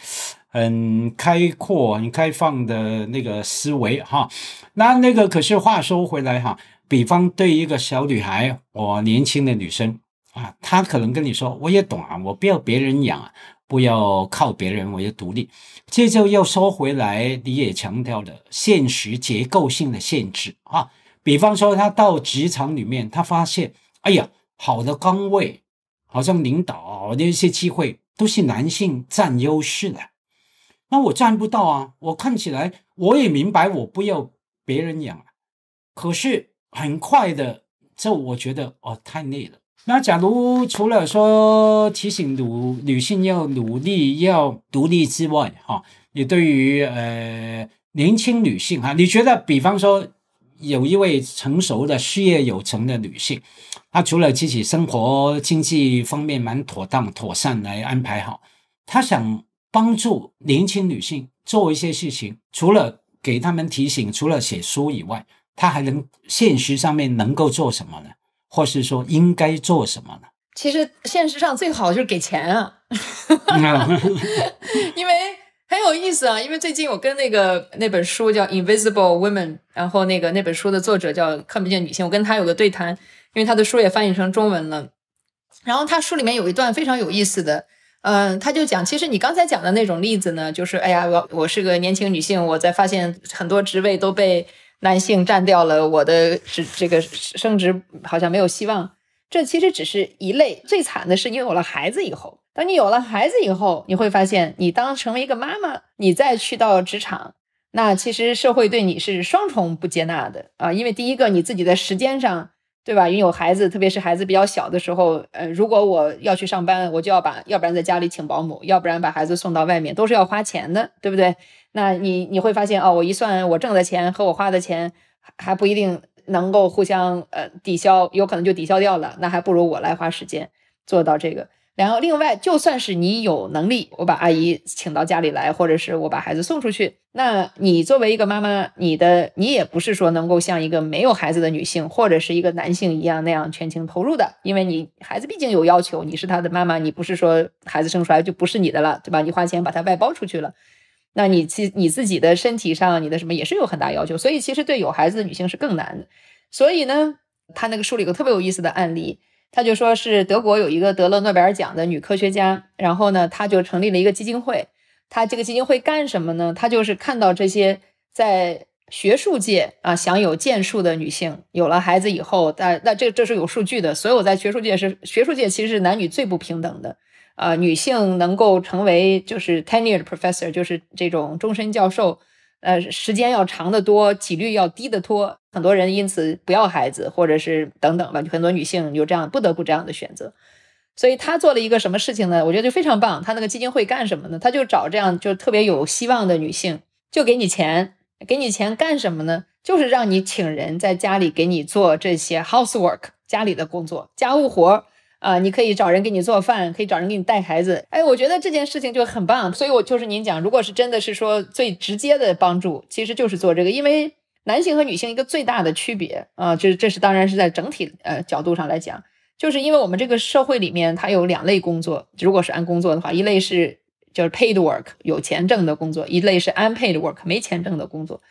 很开阔、很开放的那个思维哈。那那个可是话说回来哈，比方对一个小女孩，我年轻的女生啊，她可能跟你说，我也懂啊，我不要别人养，不要靠别人，我要独立。这就又说回来，你也强调了现实结构性的限制啊。比方说，他到职场里面，他发现，哎呀，好的岗位，好像领导的一些机会，都是男性占优势的，那我占不到啊。我看起来，我也明白，我不要别人养，可是很快的，这我觉得哦，太累了。那假如除了说提醒女女性要努力要独立之外，哈，你对于呃年轻女性哈，你觉得比方说？有一位成熟的事业有成的女性，她除了自己生活经济方面蛮妥当妥善来安排好，她想帮助年轻女性做一些事情，除了给他们提醒，除了写书以外，她还能现实上面能够做什么呢？或是说应该做什么呢？其实现实上最好就是给钱啊，因为。很有意思啊，因为最近我跟那个那本书叫《Invisible Women》，然后那个那本书的作者叫看不见女性，我跟他有个对谈，因为他的书也翻译成中文了。然后他书里面有一段非常有意思的，嗯，他就讲，其实你刚才讲的那种例子呢，就是，哎呀，我我是个年轻女性，我在发现很多职位都被男性占掉了，我的是这个升职好像没有希望。这其实只是一类，最惨的是为有了孩子以后。等你有了孩子以后，你会发现，你当成为一个妈妈，你再去到职场，那其实社会对你是双重不接纳的啊。因为第一个，你自己的时间上，对吧？因为有孩子，特别是孩子比较小的时候，呃，如果我要去上班，我就要把，要不然在家里请保姆，要不然把孩子送到外面，都是要花钱的，对不对？那你你会发现，哦，我一算，我挣的钱和我花的钱还不一定能够互相呃抵消，有可能就抵消掉了，那还不如我来花时间做到这个。然后，另外，就算是你有能力，我把阿姨请到家里来，或者是我把孩子送出去，那你作为一个妈妈，你的你也不是说能够像一个没有孩子的女性或者是一个男性一样那样全情投入的，因为你孩子毕竟有要求，你是他的妈妈，你不是说孩子生出来就不是你的了，对吧？你花钱把他外包出去了，那你其你自己的身体上，你的什么也是有很大要求，所以其实对有孩子的女性是更难的。所以呢，他那个书里有个特别有意思的案例。他就说，是德国有一个得了诺贝尔奖的女科学家，然后呢，她就成立了一个基金会。她这个基金会干什么呢？她就是看到这些在学术界啊享有建树的女性，有了孩子以后，但那这这是有数据的，所有在学术界是学术界其实是男女最不平等的，啊，女性能够成为就是 tenured professor，就是这种终身教授，呃，时间要长得多，几率要低得多。很多人因此不要孩子，或者是等等吧，很多女性有这样不得不这样的选择。所以他做了一个什么事情呢？我觉得就非常棒。他那个基金会干什么呢？他就找这样就特别有希望的女性，就给你钱，给你钱干什么呢？就是让你请人在家里给你做这些 housework 家里的工作、家务活儿啊。你可以找人给你做饭，可以找人给你带孩子。哎，我觉得这件事情就很棒。所以我就是您讲，如果是真的是说最直接的帮助，其实就是做这个，因为。男性和女性一个最大的区别啊，这、这是当然是在整体呃角度上来讲，就是因为我们这个社会里面它有两类工作，如果是按工作的话，一类是就是 paid work 有钱挣的工作，一类是 unpaid work 没钱挣的工作。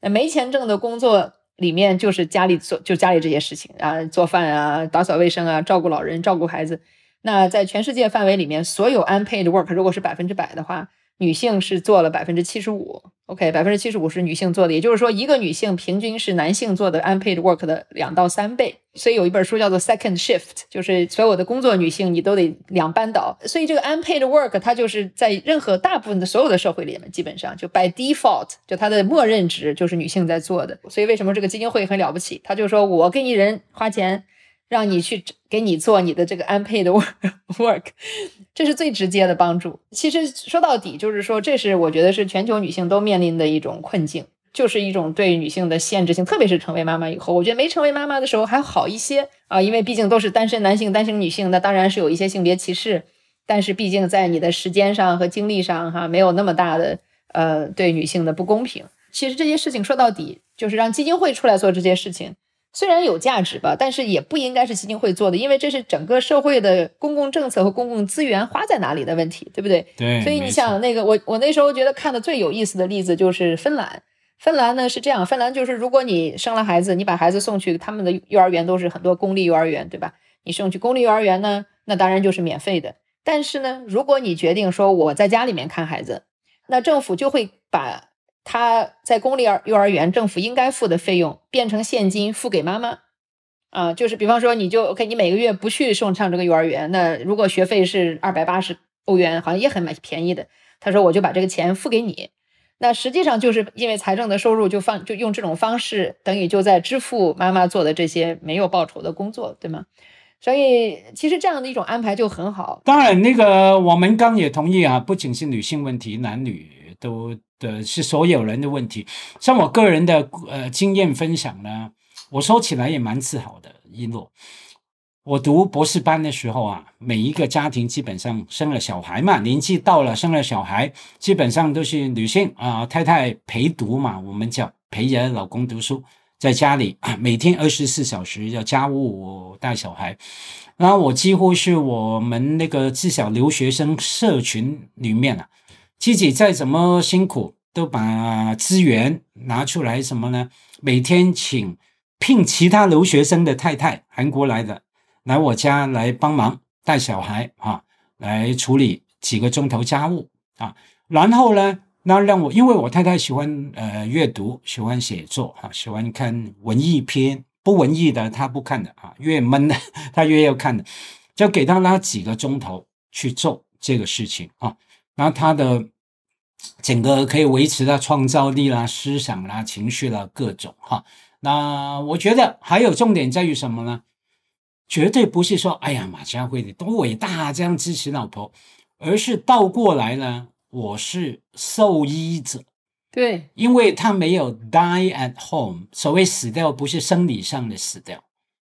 那没钱挣的工作里面就是家里做就家里这些事情啊，做饭啊，打扫卫生啊，照顾老人，照顾孩子。那在全世界范围里面，所有 unpaid work 如果是百分之百的话。女性是做了百分之七十五，OK，百分之七十五是女性做的，也就是说一个女性平均是男性做的 unpaid work 的两到三倍。所以有一本书叫做 Second Shift，就是所有的工作女性你都得两班倒。所以这个 unpaid work 它就是在任何大部分的所有的社会里面，基本上就 by default 就它的默认值就是女性在做的。所以为什么这个基金会很了不起？他就说我给你人花钱。让你去给你做你的这个安 i 的 work，这是最直接的帮助。其实说到底，就是说，这是我觉得是全球女性都面临的一种困境，就是一种对女性的限制性，特别是成为妈妈以后。我觉得没成为妈妈的时候还好一些啊，因为毕竟都是单身男性、单身女性，那当然是有一些性别歧视。但是毕竟在你的时间上和精力上，哈，没有那么大的呃对女性的不公平。其实这些事情说到底，就是让基金会出来做这些事情。虽然有价值吧，但是也不应该是基金会做的，因为这是整个社会的公共政策和公共资源花在哪里的问题，对不对？对，所以你想那个，我我那时候觉得看的最有意思的例子就是芬兰。芬兰呢是这样，芬兰就是如果你生了孩子，你把孩子送去他们的幼儿园都是很多公立幼儿园，对吧？你送去公立幼儿园呢，那当然就是免费的。但是呢，如果你决定说我在家里面看孩子，那政府就会把。他在公立儿幼儿园，政府应该付的费用变成现金付给妈妈，啊，就是比方说你就 OK，你每个月不去送上这个幼儿园，那如果学费是二百八十欧元，好像也很蛮便宜的。他说我就把这个钱付给你，那实际上就是因为财政的收入就放就用这种方式，等于就在支付妈妈做的这些没有报酬的工作，对吗？所以其实这样的一种安排就很好。当然，那个我们刚也同意啊，不仅是女性问题，男女。都的是所有人的问题，像我个人的呃经验分享呢，我说起来也蛮自豪的。一诺，我读博士班的时候啊，每一个家庭基本上生了小孩嘛，年纪到了生了小孩，基本上都是女性啊，太太陪读嘛，我们叫陪人老公读书，在家里 每天二十四小时要家务带小孩，然后我几乎是我们那个至少留学生社群里面啊。自己再怎么辛苦，都把资源拿出来什么呢？每天请聘其他留学生的太太，韩国来的来我家来帮忙带小孩啊，来处理几个钟头家务啊。然后呢，那让我因为我太太喜欢呃阅读，喜欢写作啊，喜欢看文艺片，不文艺的她不看的啊，越闷的她越要看的，就给她拉几个钟头去做这个事情啊。那他的整个可以维持他创造力啦、思想啦、情绪啦各种哈。那我觉得还有重点在于什么呢？绝对不是说，哎呀，马家辉你多伟大这样支持老婆，而是倒过来呢，我是受益者。对，因为他没有 die at home，所谓死掉不是生理上的死掉，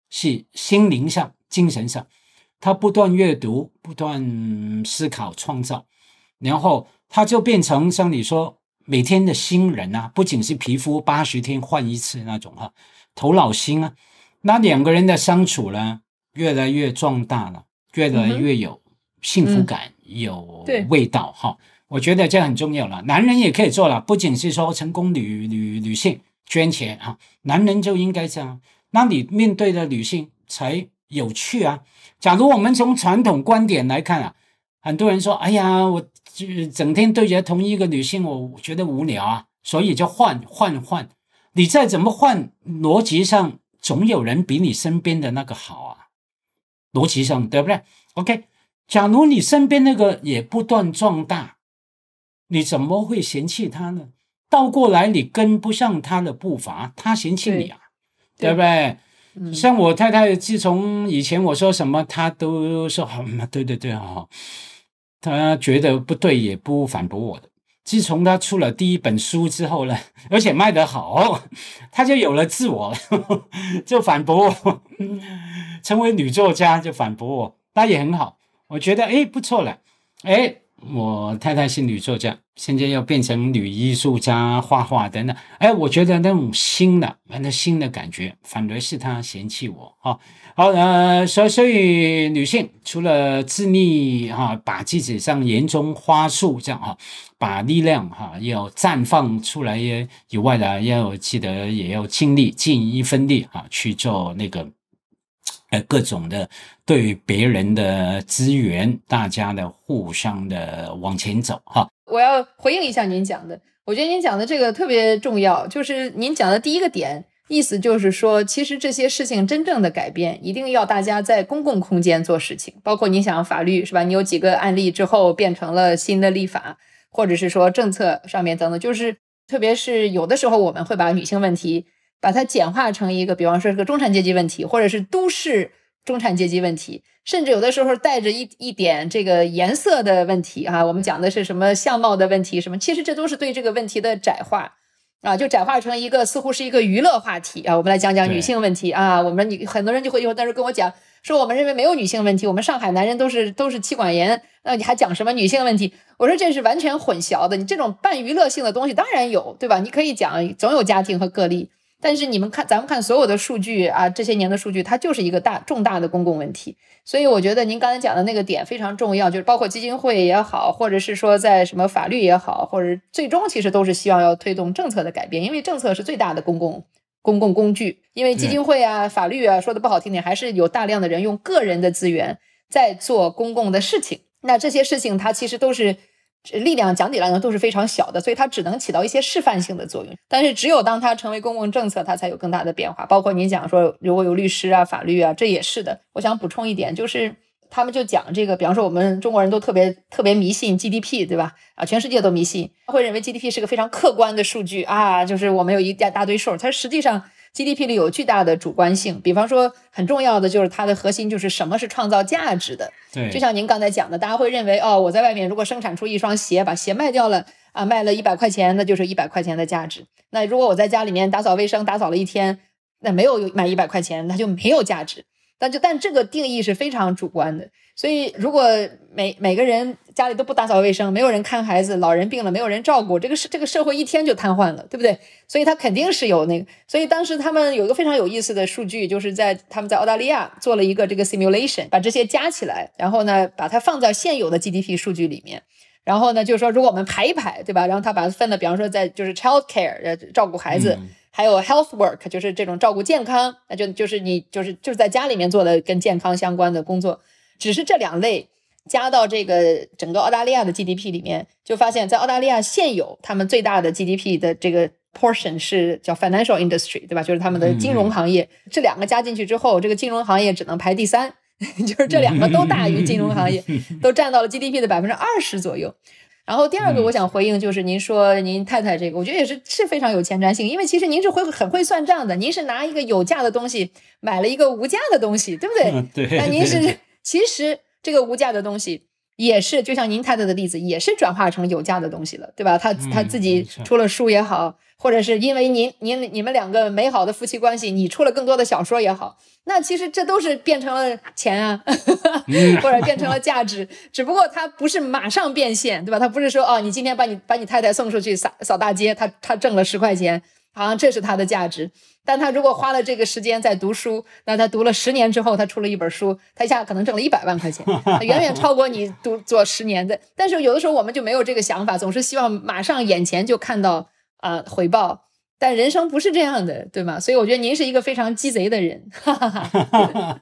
是心灵上、精神上，他不断阅读、不断思考、创造。然后他就变成像你说每天的新人啊，不仅是皮肤八十天换一次那种哈，头脑新啊，那两个人的相处呢，越来越壮大了，越来越有幸福感，有味道哈。我觉得这很重要了，男人也可以做了，不仅是说成功女女女性捐钱啊，男人就应该这样。那你面对的女性才有趣啊。假如我们从传统观点来看啊，很多人说，哎呀我。就整天对着同一个女性，我觉得无聊啊，所以就换换换。你再怎么换，逻辑上总有人比你身边的那个好啊，逻辑上对不对？OK，假如你身边那个也不断壮大，你怎么会嫌弃他呢？倒过来，你跟不上他的步伐，他嫌弃你啊，对不对？像我太太，自从以前我说什么，她都说好，对对对啊。他觉得不对，也不反驳我的。自从他出了第一本书之后呢，而且卖得好，他就有了自我，就反驳，成为女作家就反驳我，那也很好。我觉得诶不错了，诶我太太是女作家，现在要变成女艺术家，画画等等。哎，我觉得那种新的，反正新的感觉，反而是她嫌弃我啊。好呃，所所以女性除了自立啊，把自己像园中花束这样哈，把力量哈要绽放出来也以外呢，要记得也要尽力尽一份力哈去做那个。各种的对别人的资源，大家的互相的往前走哈。我要回应一下您讲的，我觉得您讲的这个特别重要，就是您讲的第一个点，意思就是说，其实这些事情真正的改变，一定要大家在公共空间做事情，包括你想法律是吧？你有几个案例之后变成了新的立法，或者是说政策上面等等，就是特别是有的时候我们会把女性问题。把它简化成一个，比方说是个中产阶级问题，或者是都市中产阶级问题，甚至有的时候带着一一点这个颜色的问题啊。我们讲的是什么相貌的问题，什么其实这都是对这个问题的窄化啊，就窄化成一个似乎是一个娱乐话题啊。我们来讲讲女性问题啊，我们女很多人就会有，但是跟我讲说我们认为没有女性问题，我们上海男人都是都是妻管严，那你还讲什么女性问题？我说这是完全混淆的，你这种半娱乐性的东西当然有，对吧？你可以讲，总有家庭和个例。但是你们看，咱们看所有的数据啊，这些年的数据，它就是一个大重大的公共问题。所以我觉得您刚才讲的那个点非常重要，就是包括基金会也好，或者是说在什么法律也好，或者最终其实都是希望要推动政策的改变，因为政策是最大的公共公共工具。因为基金会啊、法律啊，说的不好听点，还是有大量的人用个人的资源在做公共的事情。那这些事情，它其实都是。力量讲起来呢都是非常小的，所以它只能起到一些示范性的作用。但是，只有当它成为公共政策，它才有更大的变化。包括您讲说，如果有律师啊、法律啊，这也是的。我想补充一点，就是他们就讲这个，比方说我们中国人都特别特别迷信 GDP，对吧？啊，全世界都迷信，会认为 GDP 是个非常客观的数据啊，就是我们有一大堆数，它实际上。GDP 里有巨大的主观性，比方说，很重要的就是它的核心就是什么是创造价值的。对，就像您刚才讲的，大家会认为，哦，我在外面如果生产出一双鞋，把鞋卖掉了，啊，卖了一百块钱，那就是一百块钱的价值。那如果我在家里面打扫卫生，打扫了一天，那没有买一百块钱，那就没有价值。但就但这个定义是非常主观的，所以如果每每个人家里都不打扫卫生，没有人看孩子，老人病了没有人照顾，这个社这个社会一天就瘫痪了，对不对？所以他肯定是有那个。所以当时他们有一个非常有意思的数据，就是在他们在澳大利亚做了一个这个 simulation，把这些加起来，然后呢把它放在现有的 GDP 数据里面，然后呢就是说如果我们排一排，对吧？然后他把它分了，比方说在就是 child care，呃照顾孩子。还有 health work，就是这种照顾健康，那就就是你就是就是在家里面做的跟健康相关的工作。只是这两类加到这个整个澳大利亚的 GDP 里面，就发现，在澳大利亚现有他们最大的 GDP 的这个 portion 是叫 financial industry，对吧？就是他们的金融行业。这两个加进去之后，这个金融行业只能排第三，就是这两个都大于金融行业，都占到了 GDP 的百分之二十左右。然后第二个，我想回应就是您说您太太这个，我觉得也是是非常有前瞻性，因为其实您是会很会算账的，您是拿一个有价的东西买了一个无价的东西，对不对？对。那您是其实这个无价的东西也是，就像您太太的例子，也是转化成有价的东西了，对吧？他他自己出了书也好。或者是因为您您你们两个美好的夫妻关系，你出了更多的小说也好，那其实这都是变成了钱啊，或者变成了价值，只不过他不是马上变现，对吧？他不是说哦，你今天把你把你太太送出去扫扫大街，他他挣了十块钱，好像这是他的价值。但他如果花了这个时间在读书，那他读了十年之后，他出了一本书，他一下可能挣了一百万块钱，远远超过你读做十年的。但是有的时候我们就没有这个想法，总是希望马上眼前就看到。啊，回报，但人生不是这样的，对吗？所以我觉得您是一个非常鸡贼的人。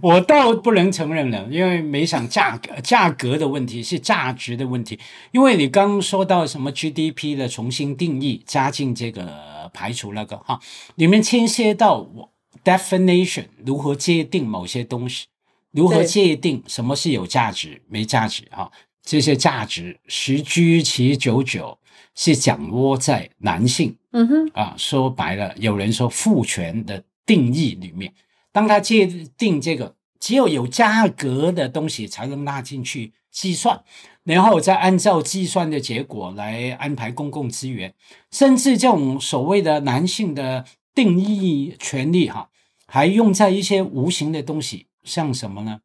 我倒不能承认了，因为没想价格价格的问题是价值的问题。因为你刚说到什么 GDP 的重新定义，加进这个排除那个哈，里面牵涉到我 definition 如何界定某些东西，如何界定什么是有价值没价值啊？这些价值时居其九九。是掌握在男性，嗯哼，啊，说白了，有人说父权的定义里面，当他界定这个只有有价格的东西才能拉进去计算，然后再按照计算的结果来安排公共资源，甚至这种所谓的男性的定义权利，哈，还用在一些无形的东西，像什么呢？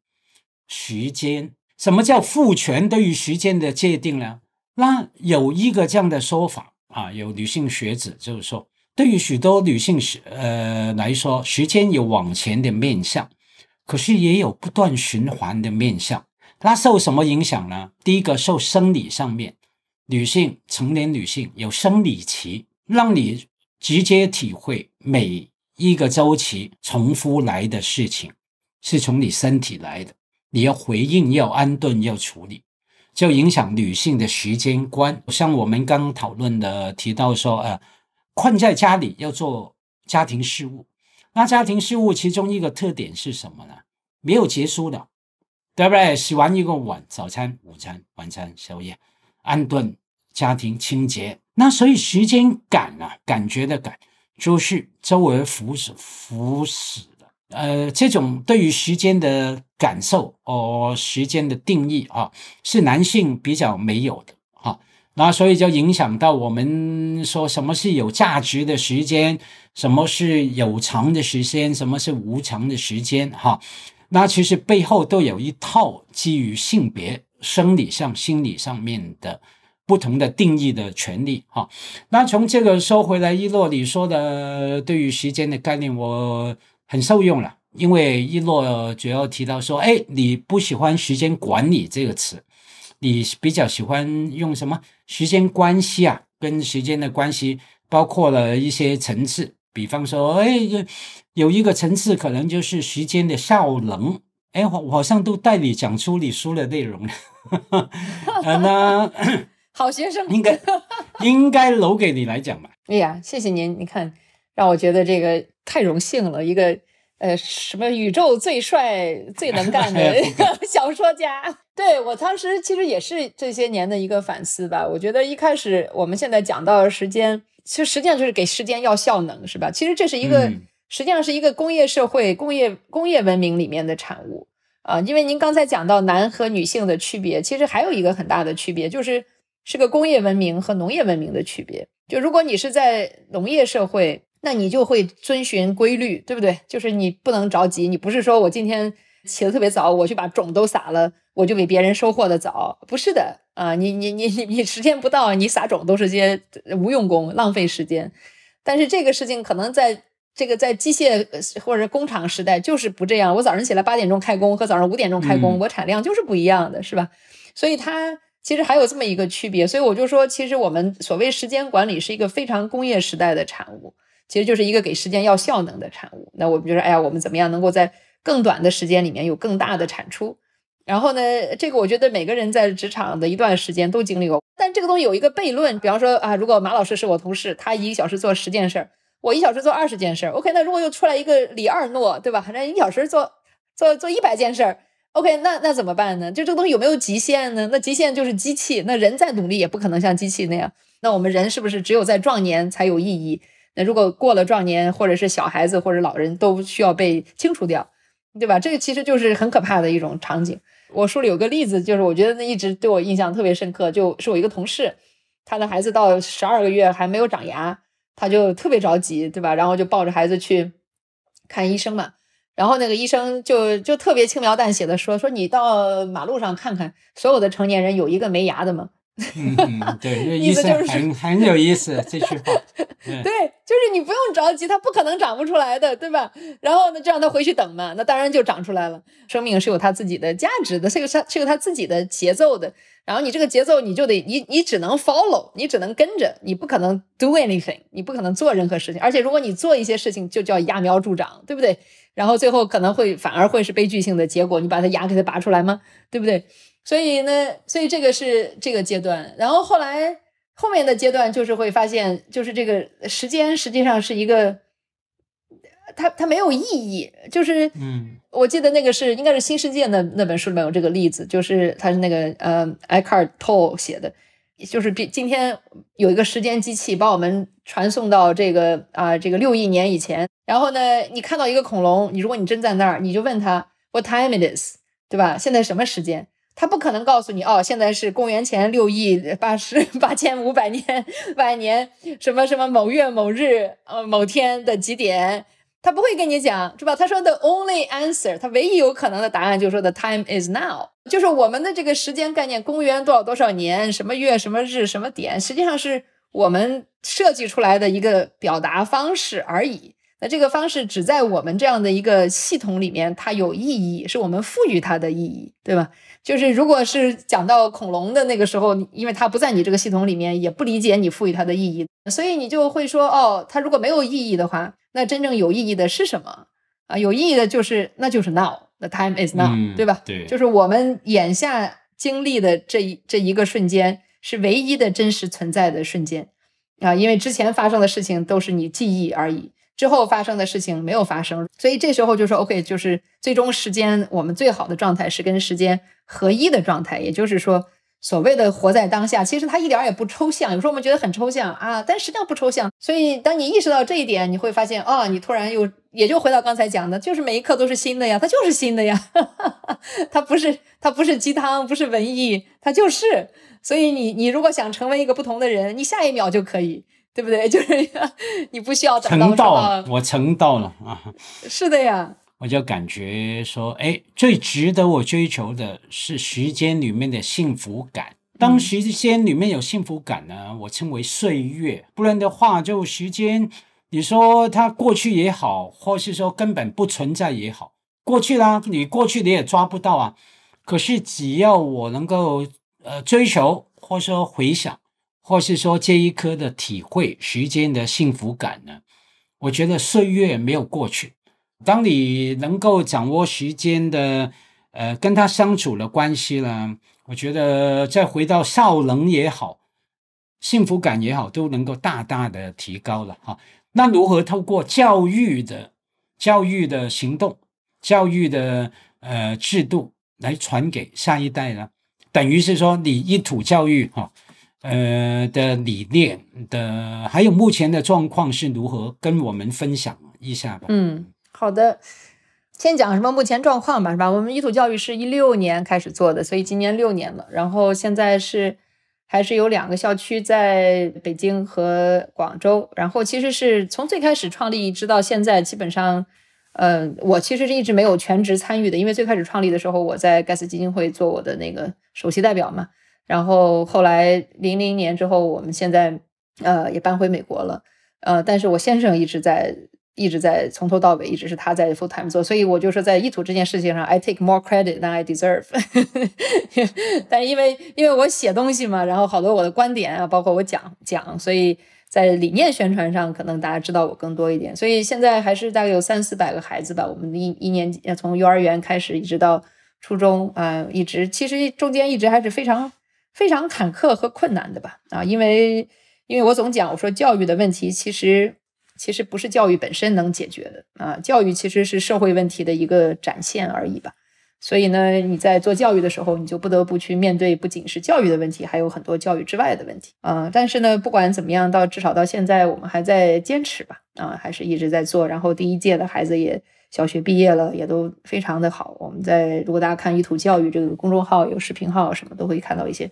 时间？什么叫父权对于时间的界定呢？那有一个这样的说法啊，有女性学子就是说，对于许多女性学呃来说，时间有往前的面向，可是也有不断循环的面向。那受什么影响呢？第一个受生理上面，女性成年女性有生理期，让你直接体会每一个周期重复来的事情，是从你身体来的，你要回应，要安顿，要处理。就影响女性的时间观，像我们刚讨论的提到说，呃，困在家里要做家庭事务，那家庭事务其中一个特点是什么呢？没有结束的，对不对？洗完一个碗，早餐、午餐、晚餐、宵夜，安顿家庭、清洁，那所以时间感啊，感觉的感就是周而复始，复始。呃，这种对于时间的感受哦，时间的定义啊，是男性比较没有的哈。那所以就影响到我们说什么是有价值的时间，什么是有偿的时间，什么是无偿的时间哈。那其实背后都有一套基于性别、生理上、心理上面的不同的定义的权利哈。那从这个收回来，伊洛你说的对于时间的概念，我。很受用了，因为一诺主要提到说，哎，你不喜欢时间管理这个词，你比较喜欢用什么时间关系啊？跟时间的关系包括了一些层次，比方说，哎，有一个层次可能就是时间的效能。哎，我好像都带你讲出你书的内容了。好学生，应该应该留给你来讲吧。哎呀，谢谢您，你看让我觉得这个。太荣幸了，一个呃，什么宇宙最帅、最能干的 小说家。对我当时其实也是这些年的一个反思吧。我觉得一开始我们现在讲到时间，其实实际上就是给时间要效能，是吧？其实这是一个，实际上是一个工业社会、工业工业文明里面的产物啊。因为您刚才讲到男和女性的区别，其实还有一个很大的区别，就是是个工业文明和农业文明的区别。就如果你是在农业社会。那你就会遵循规律，对不对？就是你不能着急，你不是说我今天起得特别早，我去把种都撒了，我就比别人收获的早，不是的啊！你你你你你时间不到，你撒种都是些无用功，浪费时间。但是这个事情可能在这个在机械或者工厂时代就是不这样，我早上起来八点钟开工和早上五点钟开工，我产量就是不一样的，是吧？所以它其实还有这么一个区别。所以我就说，其实我们所谓时间管理是一个非常工业时代的产物。其实就是一个给时间要效能的产物。那我们就说，哎呀，我们怎么样能够在更短的时间里面有更大的产出？然后呢，这个我觉得每个人在职场的一段时间都经历过。但这个东西有一个悖论，比方说啊，如果马老师是我同事，他一个小时做十件事儿，我一小时做二十件事儿，OK。那如果又出来一个李二诺，对吧？那一小时做做做一百件事儿，OK。那那怎么办呢？就这个东西有没有极限呢？那极限就是机器，那人再努力也不可能像机器那样。那我们人是不是只有在壮年才有意义？那如果过了壮年，或者是小孩子或者老人，都需要被清除掉，对吧？这个其实就是很可怕的一种场景。我书里有个例子，就是我觉得那一直对我印象特别深刻，就是我一个同事，他的孩子到十二个月还没有长牙，他就特别着急，对吧？然后就抱着孩子去看医生嘛。然后那个医生就就特别轻描淡写的说说你到马路上看看，所有的成年人有一个没牙的吗？嗯，对，意思就是很很有意思这句话。对，就是你不用着急，它不可能长不出来的，对吧？然后呢，就让它回去等嘛，那当然就长出来了。生命是有它自己的价值的，是有它是有它自己的节奏的。然后你这个节奏，你就得你你只能 follow，你只能跟着，你不可能 do anything，你不可能做任何事情。而且如果你做一些事情，就叫揠苗助长，对不对？然后最后可能会反而会是悲剧性的结果。你把它牙给它拔出来吗？对不对？所以呢，所以这个是这个阶段，然后后来后面的阶段就是会发现，就是这个时间实际上是一个，它它没有意义。就是，嗯，我记得那个是应该是《新世界》那那本书里面有这个例子，就是他是那个呃，埃卡尔托写的，就是比今天有一个时间机器把我们传送到这个啊这个六亿年以前，然后呢，你看到一个恐龙，你如果你真在那儿，你就问他 What time it is？对吧？现在什么时间？他不可能告诉你哦，现在是公元前六亿八十八千五百年万年什么什么某月某日呃某天的几点，他不会跟你讲，是吧？他说的 only answer，他唯一有可能的答案就是说的 time is now，就是我们的这个时间概念，公元多少多少年，什么月什么日什么点，实际上是我们设计出来的一个表达方式而已。那这个方式只在我们这样的一个系统里面，它有意义，是我们赋予它的意义，对吧？就是，如果是讲到恐龙的那个时候，因为它不在你这个系统里面，也不理解你赋予它的意义，所以你就会说，哦，它如果没有意义的话，那真正有意义的是什么？啊，有意义的就是，那就是 now，the time is now，对吧？对，就是我们眼下经历的这一这一个瞬间，是唯一的真实存在的瞬间啊，因为之前发生的事情都是你记忆而已。之后发生的事情没有发生，所以这时候就说 OK，就是最终时间我们最好的状态是跟时间合一的状态，也就是说所谓的活在当下，其实它一点儿也不抽象。有时候我们觉得很抽象啊，但实际上不抽象。所以当你意识到这一点，你会发现哦，你突然又也就回到刚才讲的，就是每一刻都是新的呀，它就是新的呀，哈哈哈，它不是它不是鸡汤，不是文艺，它就是。所以你你如果想成为一个不同的人，你下一秒就可以。对不对？就是你不需要等到我成道了啊！是的呀，我就感觉说，哎，最值得我追求的是时间里面的幸福感。当时间里面有幸福感呢，我称为岁月；不然的话，就时间，你说它过去也好，或是说根本不存在也好，过去啦，你过去你也抓不到啊。可是只要我能够呃追求，或者说回想。或是说这一刻的体会，时间的幸福感呢？我觉得岁月没有过去。当你能够掌握时间的，呃，跟他相处的关系呢，我觉得再回到少能也好，幸福感也好，都能够大大的提高了哈。那如何透过教育的、教育的行动、教育的呃制度来传给下一代呢？等于是说你一土教育哈。呃的理念的，还有目前的状况是如何？跟我们分享一下吧。嗯，好的，先讲什么？目前状况吧，是吧？我们一土教育是一六年开始做的，所以今年六年了。然后现在是还是有两个校区在北京和广州。然后其实是从最开始创立直到现在，基本上，呃，我其实是一直没有全职参与的，因为最开始创立的时候，我在盖茨基金会做我的那个首席代表嘛。然后后来零零年之后，我们现在，呃，也搬回美国了，呃，但是我先生一直在，一直在从头到尾一直是他在 full time 做，所以我就说在意图这件事情上，I take more credit than I deserve。但因为因为我写东西嘛，然后好多我的观点啊，包括我讲讲，所以在理念宣传上，可能大家知道我更多一点。所以现在还是大概有三四百个孩子吧，我们一一年级从幼儿园开始一直到初中啊，一直其实中间一直还是非常。非常坎坷和困难的吧，啊，因为因为我总讲，我说教育的问题其实其实不是教育本身能解决的啊，教育其实是社会问题的一个展现而已吧。所以呢，你在做教育的时候，你就不得不去面对不仅是教育的问题，还有很多教育之外的问题啊。但是呢，不管怎么样，到至少到现在，我们还在坚持吧，啊，还是一直在做，然后第一届的孩子也。小学毕业了也都非常的好。我们在如果大家看一图教育这个公众号有视频号什么都会看到一些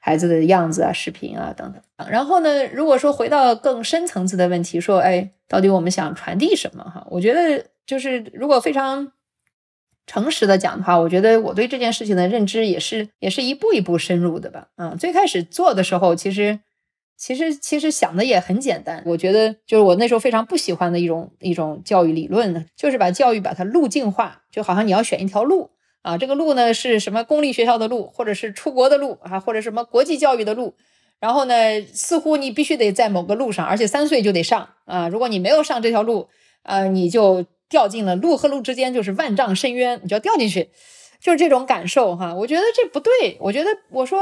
孩子的样子啊、视频啊等等。然后呢，如果说回到更深层次的问题，说哎，到底我们想传递什么？哈，我觉得就是如果非常诚实的讲的话，我觉得我对这件事情的认知也是也是一步一步深入的吧。嗯，最开始做的时候其实。其实其实想的也很简单，我觉得就是我那时候非常不喜欢的一种一种教育理论呢，就是把教育把它路径化，就好像你要选一条路啊，这个路呢是什么公立学校的路，或者是出国的路啊，或者什么国际教育的路，然后呢，似乎你必须得在某个路上，而且三岁就得上啊，如果你没有上这条路啊，你就掉进了路和路之间就是万丈深渊，你就要掉进去，就是这种感受哈。我觉得这不对，我觉得我说。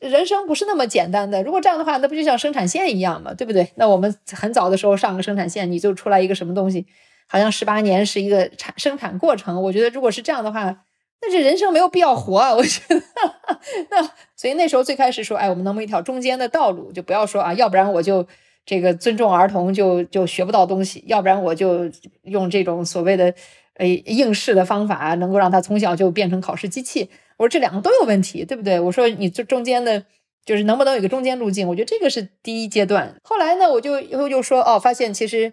人生不是那么简单的，如果这样的话，那不就像生产线一样嘛，对不对？那我们很早的时候上个生产线，你就出来一个什么东西，好像十八年是一个产生产过程。我觉得如果是这样的话，那这人生没有必要活。我觉得 那，所以那时候最开始说，哎，我们能不能一条中间的道路，就不要说啊，要不然我就这个尊重儿童，就就学不到东西；要不然我就用这种所谓的呃应试的方法，能够让他从小就变成考试机器。我说这两个都有问题，对不对？我说你这中间的，就是能不能有一个中间路径？我觉得这个是第一阶段。后来呢，我就又又说，哦，发现其实，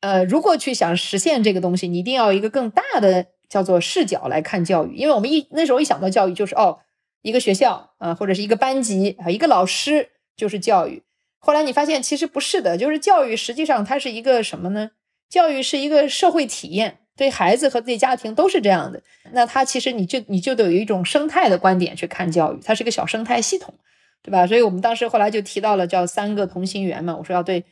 呃，如果去想实现这个东西，你一定要一个更大的叫做视角来看教育，因为我们一那时候一想到教育就是哦，一个学校啊，或者是一个班级啊，一个老师就是教育。后来你发现其实不是的，就是教育实际上它是一个什么呢？教育是一个社会体验。对孩子和对家庭都是这样的。那他其实你就你就得有一种生态的观点去看教育，它是个小生态系统，对吧？所以我们当时后来就提到了叫三个同心圆嘛。我说要对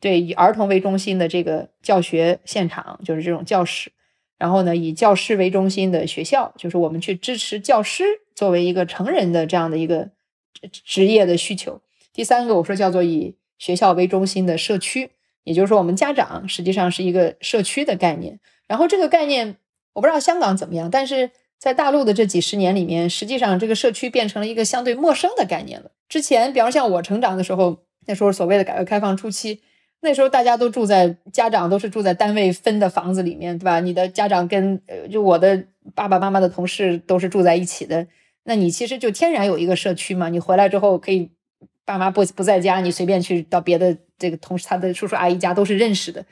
对以儿童为中心的这个教学现场，就是这种教室；然后呢，以教师为中心的学校，就是我们去支持教师作为一个成人的这样的一个职业的需求。第三个，我说叫做以学校为中心的社区，也就是说，我们家长实际上是一个社区的概念。然后这个概念，我不知道香港怎么样，但是在大陆的这几十年里面，实际上这个社区变成了一个相对陌生的概念了。之前，比方像我成长的时候，那时候所谓的改革开放初期，那时候大家都住在家长都是住在单位分的房子里面，对吧？你的家长跟就我的爸爸妈妈的同事都是住在一起的，那你其实就天然有一个社区嘛。你回来之后可以，爸妈不不在家，你随便去到别的这个同事他的叔叔阿姨家都是认识的。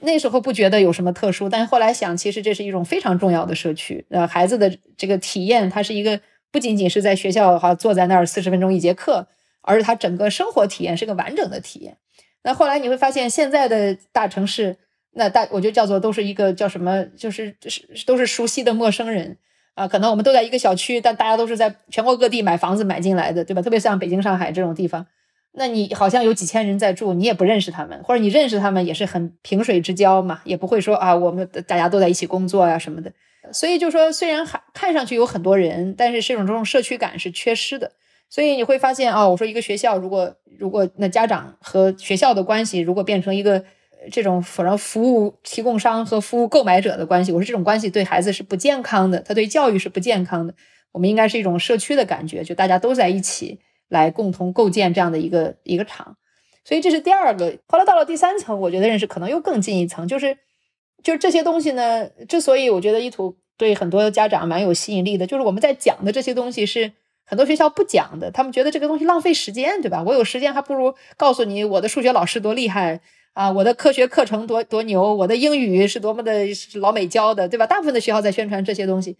那时候不觉得有什么特殊，但后来想，其实这是一种非常重要的社区。呃，孩子的这个体验，它是一个不仅仅是在学校哈，坐在那儿四十分钟一节课，而是他整个生活体验是个完整的体验。那后来你会发现，现在的大城市，那大我就叫做都是一个叫什么，就是是都是熟悉的陌生人啊。可能我们都在一个小区，但大家都是在全国各地买房子买进来的，对吧？特别像北京、上海这种地方。那你好像有几千人在住，你也不认识他们，或者你认识他们也是很萍水之交嘛，也不会说啊，我们大家都在一起工作呀什么的。所以就说，虽然看看上去有很多人，但是这种这种社区感是缺失的。所以你会发现啊，我说一个学校如果如果那家长和学校的关系如果变成一个这种反正服务提供商和服务购买者的关系，我说这种关系对孩子是不健康的，他对教育是不健康的。我们应该是一种社区的感觉，就大家都在一起。来共同构建这样的一个一个厂，所以这是第二个。后来到了第三层，我觉得认识可能又更进一层，就是就是这些东西呢，之所以我觉得意图对很多家长蛮有吸引力的，就是我们在讲的这些东西是很多学校不讲的，他们觉得这个东西浪费时间，对吧？我有时间还不如告诉你我的数学老师多厉害啊，我的科学课程多多牛，我的英语是多么的老美教的，对吧？大部分的学校在宣传这些东西。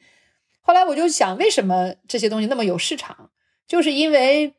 后来我就想，为什么这些东西那么有市场？就是因为。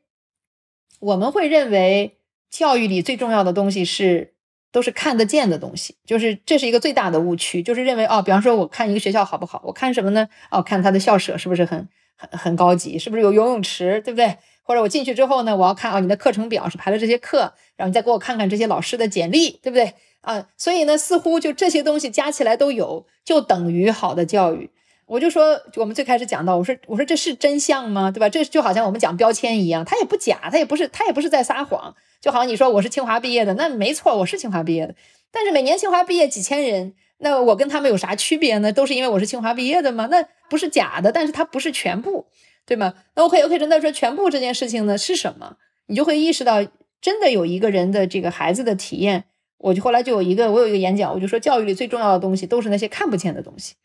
我们会认为教育里最重要的东西是都是看得见的东西，就是这是一个最大的误区，就是认为哦，比方说我看一个学校好不好，我看什么呢？哦，看他的校舍是不是很很很高级，是不是有游泳池，对不对？或者我进去之后呢，我要看啊你的课程表是排了这些课，然后你再给我看看这些老师的简历，对不对？啊，所以呢，似乎就这些东西加起来都有，就等于好的教育。我就说，我们最开始讲到，我说我说这是真相吗？对吧？这就好像我们讲标签一样，他也不假，他也不是他也不是在撒谎。就好像你说我是清华毕业的，那没错，我是清华毕业的。但是每年清华毕业几千人，那我跟他们有啥区别呢？都是因为我是清华毕业的吗？那不是假的，但是它不是全部，对吗？那 OK OK，可真的说全部这件事情呢是什么？你就会意识到，真的有一个人的这个孩子的体验。我就后来就有一个我有一个演讲，我就说教育里最重要的东西都是那些看不见的东西。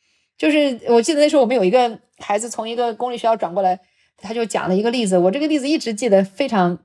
就是我记得那时候我们有一个孩子从一个公立学校转过来，他就讲了一个例子，我这个例子一直记得非常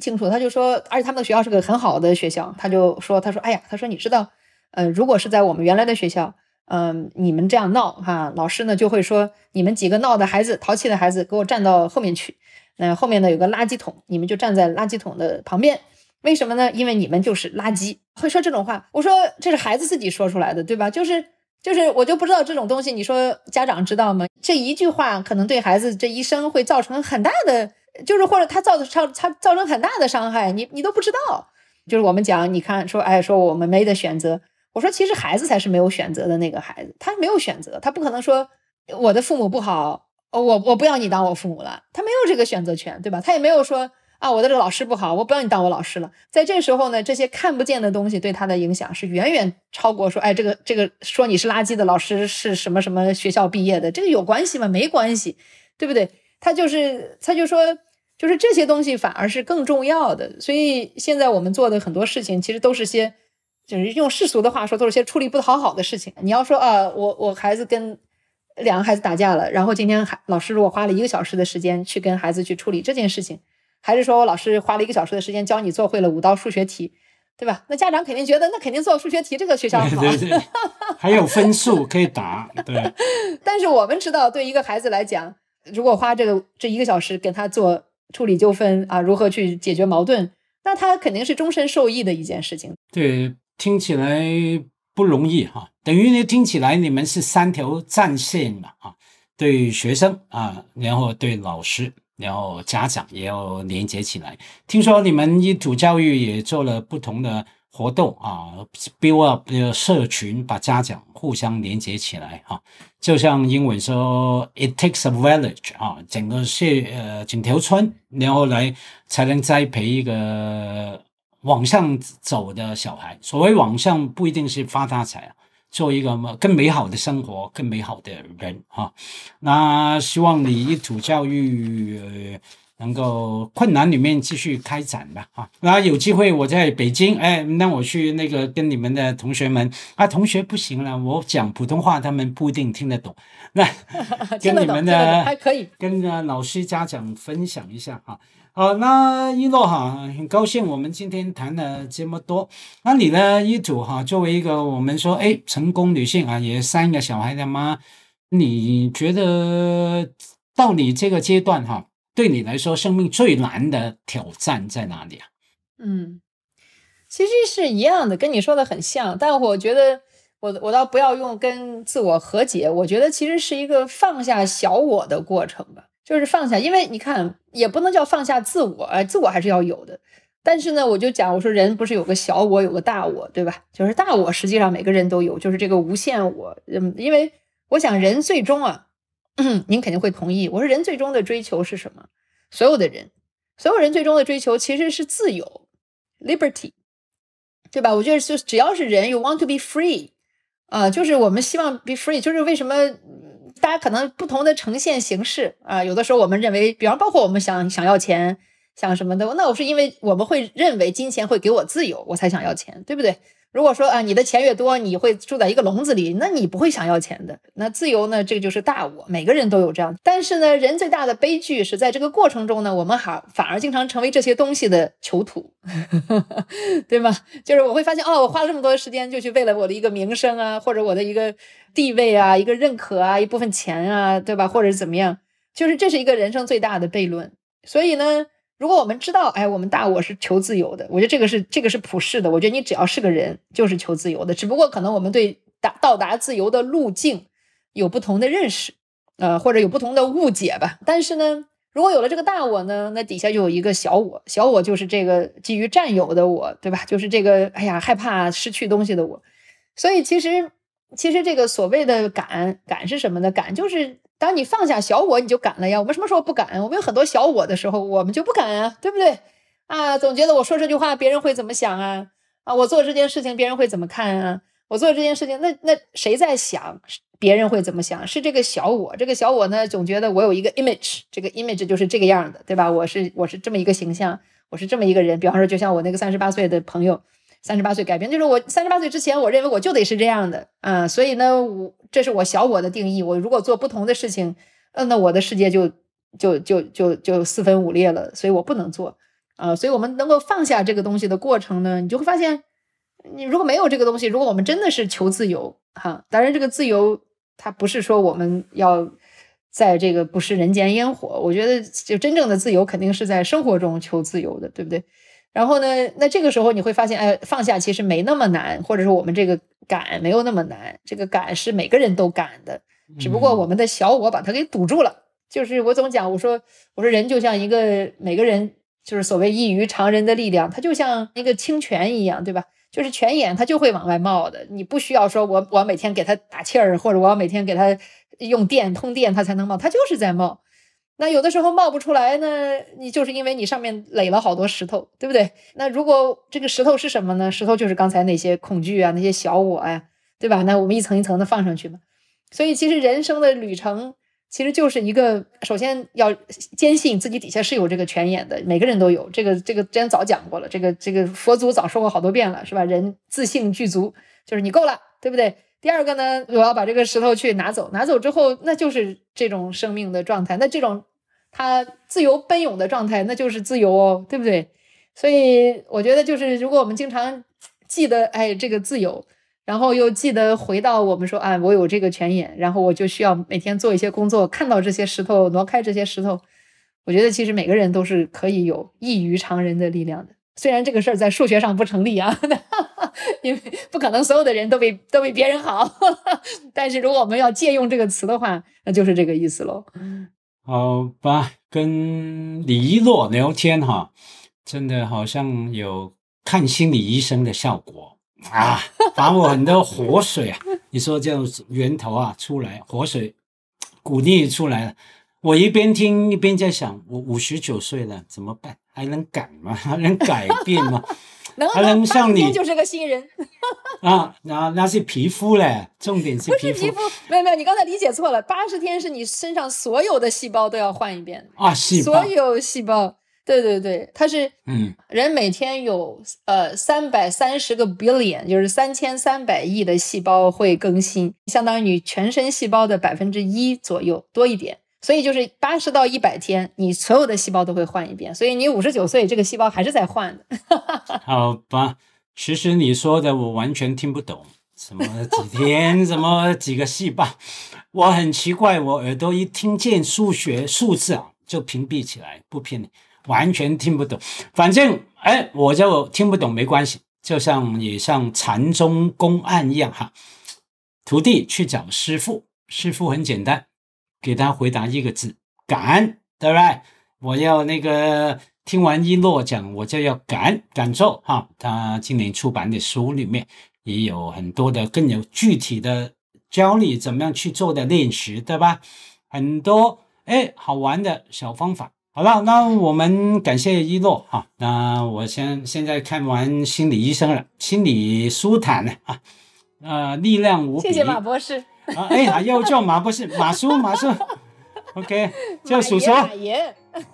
清楚。他就说，而且他们的学校是个很好的学校。他就说，他说，哎呀，他说你知道，嗯，如果是在我们原来的学校，嗯，你们这样闹哈，老师呢就会说你们几个闹的孩子，淘气的孩子，给我站到后面去。那后面呢有个垃圾桶，你们就站在垃圾桶的旁边。为什么呢？因为你们就是垃圾。会说这种话，我说这是孩子自己说出来的，对吧？就是。就是我就不知道这种东西，你说家长知道吗？这一句话可能对孩子这一生会造成很大的，就是或者他造的伤，他造成很大的伤害，你你都不知道。就是我们讲，你看说，哎，说我们没得选择。我说其实孩子才是没有选择的那个孩子，他没有选择，他不可能说我的父母不好，我我不要你当我父母了，他没有这个选择权，对吧？他也没有说。啊，我的这个老师不好，我不要你当我老师了。在这时候呢，这些看不见的东西对他的影响是远远超过说，哎，这个这个说你是垃圾的老师是什么什么学校毕业的，这个有关系吗？没关系，对不对？他就是，他就说，就是这些东西反而是更重要的。所以现在我们做的很多事情，其实都是些，就是用世俗的话说，都是些处理不讨好的事情。你要说，啊，我我孩子跟两个孩子打架了，然后今天还老师如果花了一个小时的时间去跟孩子去处理这件事情。还是说我老师花了一个小时的时间教你做会了五道数学题，对吧？那家长肯定觉得那肯定做数学题这个学校好，还有分数可以打，对。但是我们知道，对一个孩子来讲，如果花这个这一个小时给他做处理纠纷啊，如何去解决矛盾，那他肯定是终身受益的一件事情。对，听起来不容易哈，等于呢听起来你们是三条战线了啊，对学生啊，然后对老师。然后家长也要连接起来。听说你们一组教育也做了不同的活动啊，build up 个社群，把家长互相连接起来哈。就像英文说，it takes a village 啊，整个是呃整条村，然后来才能栽培一个往上走的小孩。所谓往上，不一定是发大财啊。做一个更美好的生活，更美好的人哈。那希望你艺术教育能够困难里面继续开展吧哈。那有机会我在北京，哎，那我去那个跟你们的同学们啊，同学不行了，我讲普通话他们不一定听得懂，那 跟你们的，还可以跟老师家长分享一下哈。啊，那一诺哈，很高兴我们今天谈了这么多。那你呢，一组哈？作为一个我们说哎，成功女性啊，也三个小孩的妈，你觉得到你这个阶段哈，对你来说生命最难的挑战在哪里啊？嗯，其实是一样的，跟你说的很像。但我觉得，我我倒不要用跟自我和解，我觉得其实是一个放下小我的过程吧。就是放下，因为你看，也不能叫放下自我，哎，自我还是要有的。但是呢，我就讲，我说人不是有个小我，有个大我，对吧？就是大我，实际上每个人都有，就是这个无限我。嗯，因为我想，人最终啊，您肯定会同意。我说人最终的追求是什么？所有的人，所有人最终的追求其实是自由，liberty，对吧？我觉得，就只要是人，you want to be free，啊，就是我们希望 be free，就是为什么？大家可能不同的呈现形式啊，有的时候我们认为，比方包括我们想想要钱，想什么的，那我是因为我们会认为金钱会给我自由，我才想要钱，对不对？如果说啊，你的钱越多，你会住在一个笼子里，那你不会想要钱的。那自由呢？这个就是大我，每个人都有这样。但是呢，人最大的悲剧是在这个过程中呢，我们还反而经常成为这些东西的囚徒，对吗？就是我会发现，哦，我花了这么多时间，就去为了我的一个名声啊，或者我的一个地位啊，一个认可啊，一部分钱啊，对吧？或者怎么样？就是这是一个人生最大的悖论。所以呢。如果我们知道，哎，我们大我是求自由的，我觉得这个是这个是普世的。我觉得你只要是个人，就是求自由的。只不过可能我们对达到达自由的路径有不同的认识，呃，或者有不同的误解吧。但是呢，如果有了这个大我呢，那底下就有一个小我，小我就是这个基于占有的我，对吧？就是这个哎呀，害怕失去东西的我。所以其实其实这个所谓的感感是什么呢？感就是。当你放下小我，你就敢了呀。我们什么时候不敢？我们有很多小我的时候，我们就不敢啊，对不对？啊，总觉得我说这句话别人会怎么想啊？啊，我做这件事情别人会怎么看啊？我做这件事情，那那谁在想？别人会怎么想？是这个小我，这个小我呢？总觉得我有一个 image，这个 image 就是这个样的，对吧？我是我是这么一个形象，我是这么一个人。比方说，就像我那个三十八岁的朋友。三十八岁改变，就是我三十八岁之前，我认为我就得是这样的，嗯，所以呢，我这是我小我的定义。我如果做不同的事情，嗯，那我的世界就就就就就四分五裂了。所以我不能做，啊，所以我们能够放下这个东西的过程呢，你就会发现，你如果没有这个东西，如果我们真的是求自由，哈，当然这个自由它不是说我们要在这个不食人间烟火。我觉得就真正的自由肯定是在生活中求自由的，对不对？然后呢？那这个时候你会发现，哎，放下其实没那么难，或者说我们这个感没有那么难。这个感是每个人都感的，只不过我们的小我把它给堵住了。就是我总讲，我说我说人就像一个每个人，就是所谓异于常人的力量，它就像一个清泉一样，对吧？就是泉眼，它就会往外冒的。你不需要说我我每天给它打气儿，或者我每天给它用电通电，它才能冒，它就是在冒。那有的时候冒不出来呢，你就是因为你上面垒了好多石头，对不对？那如果这个石头是什么呢？石头就是刚才那些恐惧啊，那些小我呀，对吧？那我们一层一层的放上去嘛。所以其实人生的旅程，其实就是一个首先要坚信自己底下是有这个泉眼的，每个人都有这个。这个之前早讲过了，这个这个佛祖早说过好多遍了，是吧？人自信具足，就是你够了，对不对？第二个呢，我要把这个石头去拿走，拿走之后那就是这种生命的状态。那这种它自由奔涌的状态，那就是自由哦，对不对？所以我觉得，就是如果我们经常记得哎这个自由，然后又记得回到我们说啊，我有这个泉眼，然后我就需要每天做一些工作，看到这些石头，挪开这些石头。我觉得其实每个人都是可以有异于常人的力量的。虽然这个事儿在数学上不成立啊，因为不可能所有的人都比都比别人好，但是如果我们要借用这个词的话，那就是这个意思喽。嗯，好吧，跟李一洛聊天哈，真的好像有看心理医生的效果啊，把我很多活水啊，你说这种源头啊出来活水鼓励出来了，我一边听一边在想，我五十九岁了怎么办？还能改吗？还能改变吗？能。还能像你？天就是个新人。啊，那那是皮肤嘞，重点是皮肤。不是皮肤，没有没有，你刚才理解错了。八十天是你身上所有的细胞都要换一遍啊，细胞，所有细胞。对对对，它是，嗯，人每天有呃三百三十个 billion，就是三千三百亿的细胞会更新，相当于你全身细胞的百分之一左右多一点。所以就是八十到一百天，你所有的细胞都会换一遍。所以你五十九岁，这个细胞还是在换的。好吧，其实你说的我完全听不懂，什么几天，什么几个细胞，我很奇怪。我耳朵一听见数学数字啊，就屏蔽起来，不骗你，完全听不懂。反正哎，我就听不懂没关系，就像也像禅宗公案一样哈，徒弟去找师傅，师傅很简单。给他回答一个字，敢，对不对？我要那个听完一诺讲，我就要敢感受哈。他今年出版的书里面也有很多的更有具体的教你怎么样去做的练习，对吧？很多哎好玩的小方法。好了，那我们感谢一诺哈。那我先现在看完心理医生了，心里舒坦了啊。呃，力量无比。谢谢马博士。啊，哎，还要叫马不是马叔、马叔，OK，叫叔叔。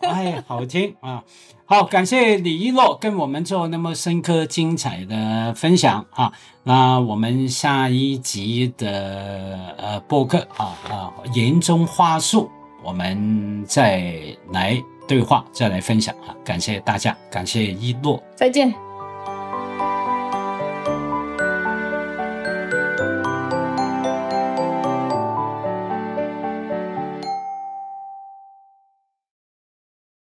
哎，好听啊。好，感谢李一诺跟我们做那么深刻、精彩的分享啊。那我们下一集的呃播客啊啊言中花束，我们再来对话，再来分享啊。感谢大家，感谢一诺，再见。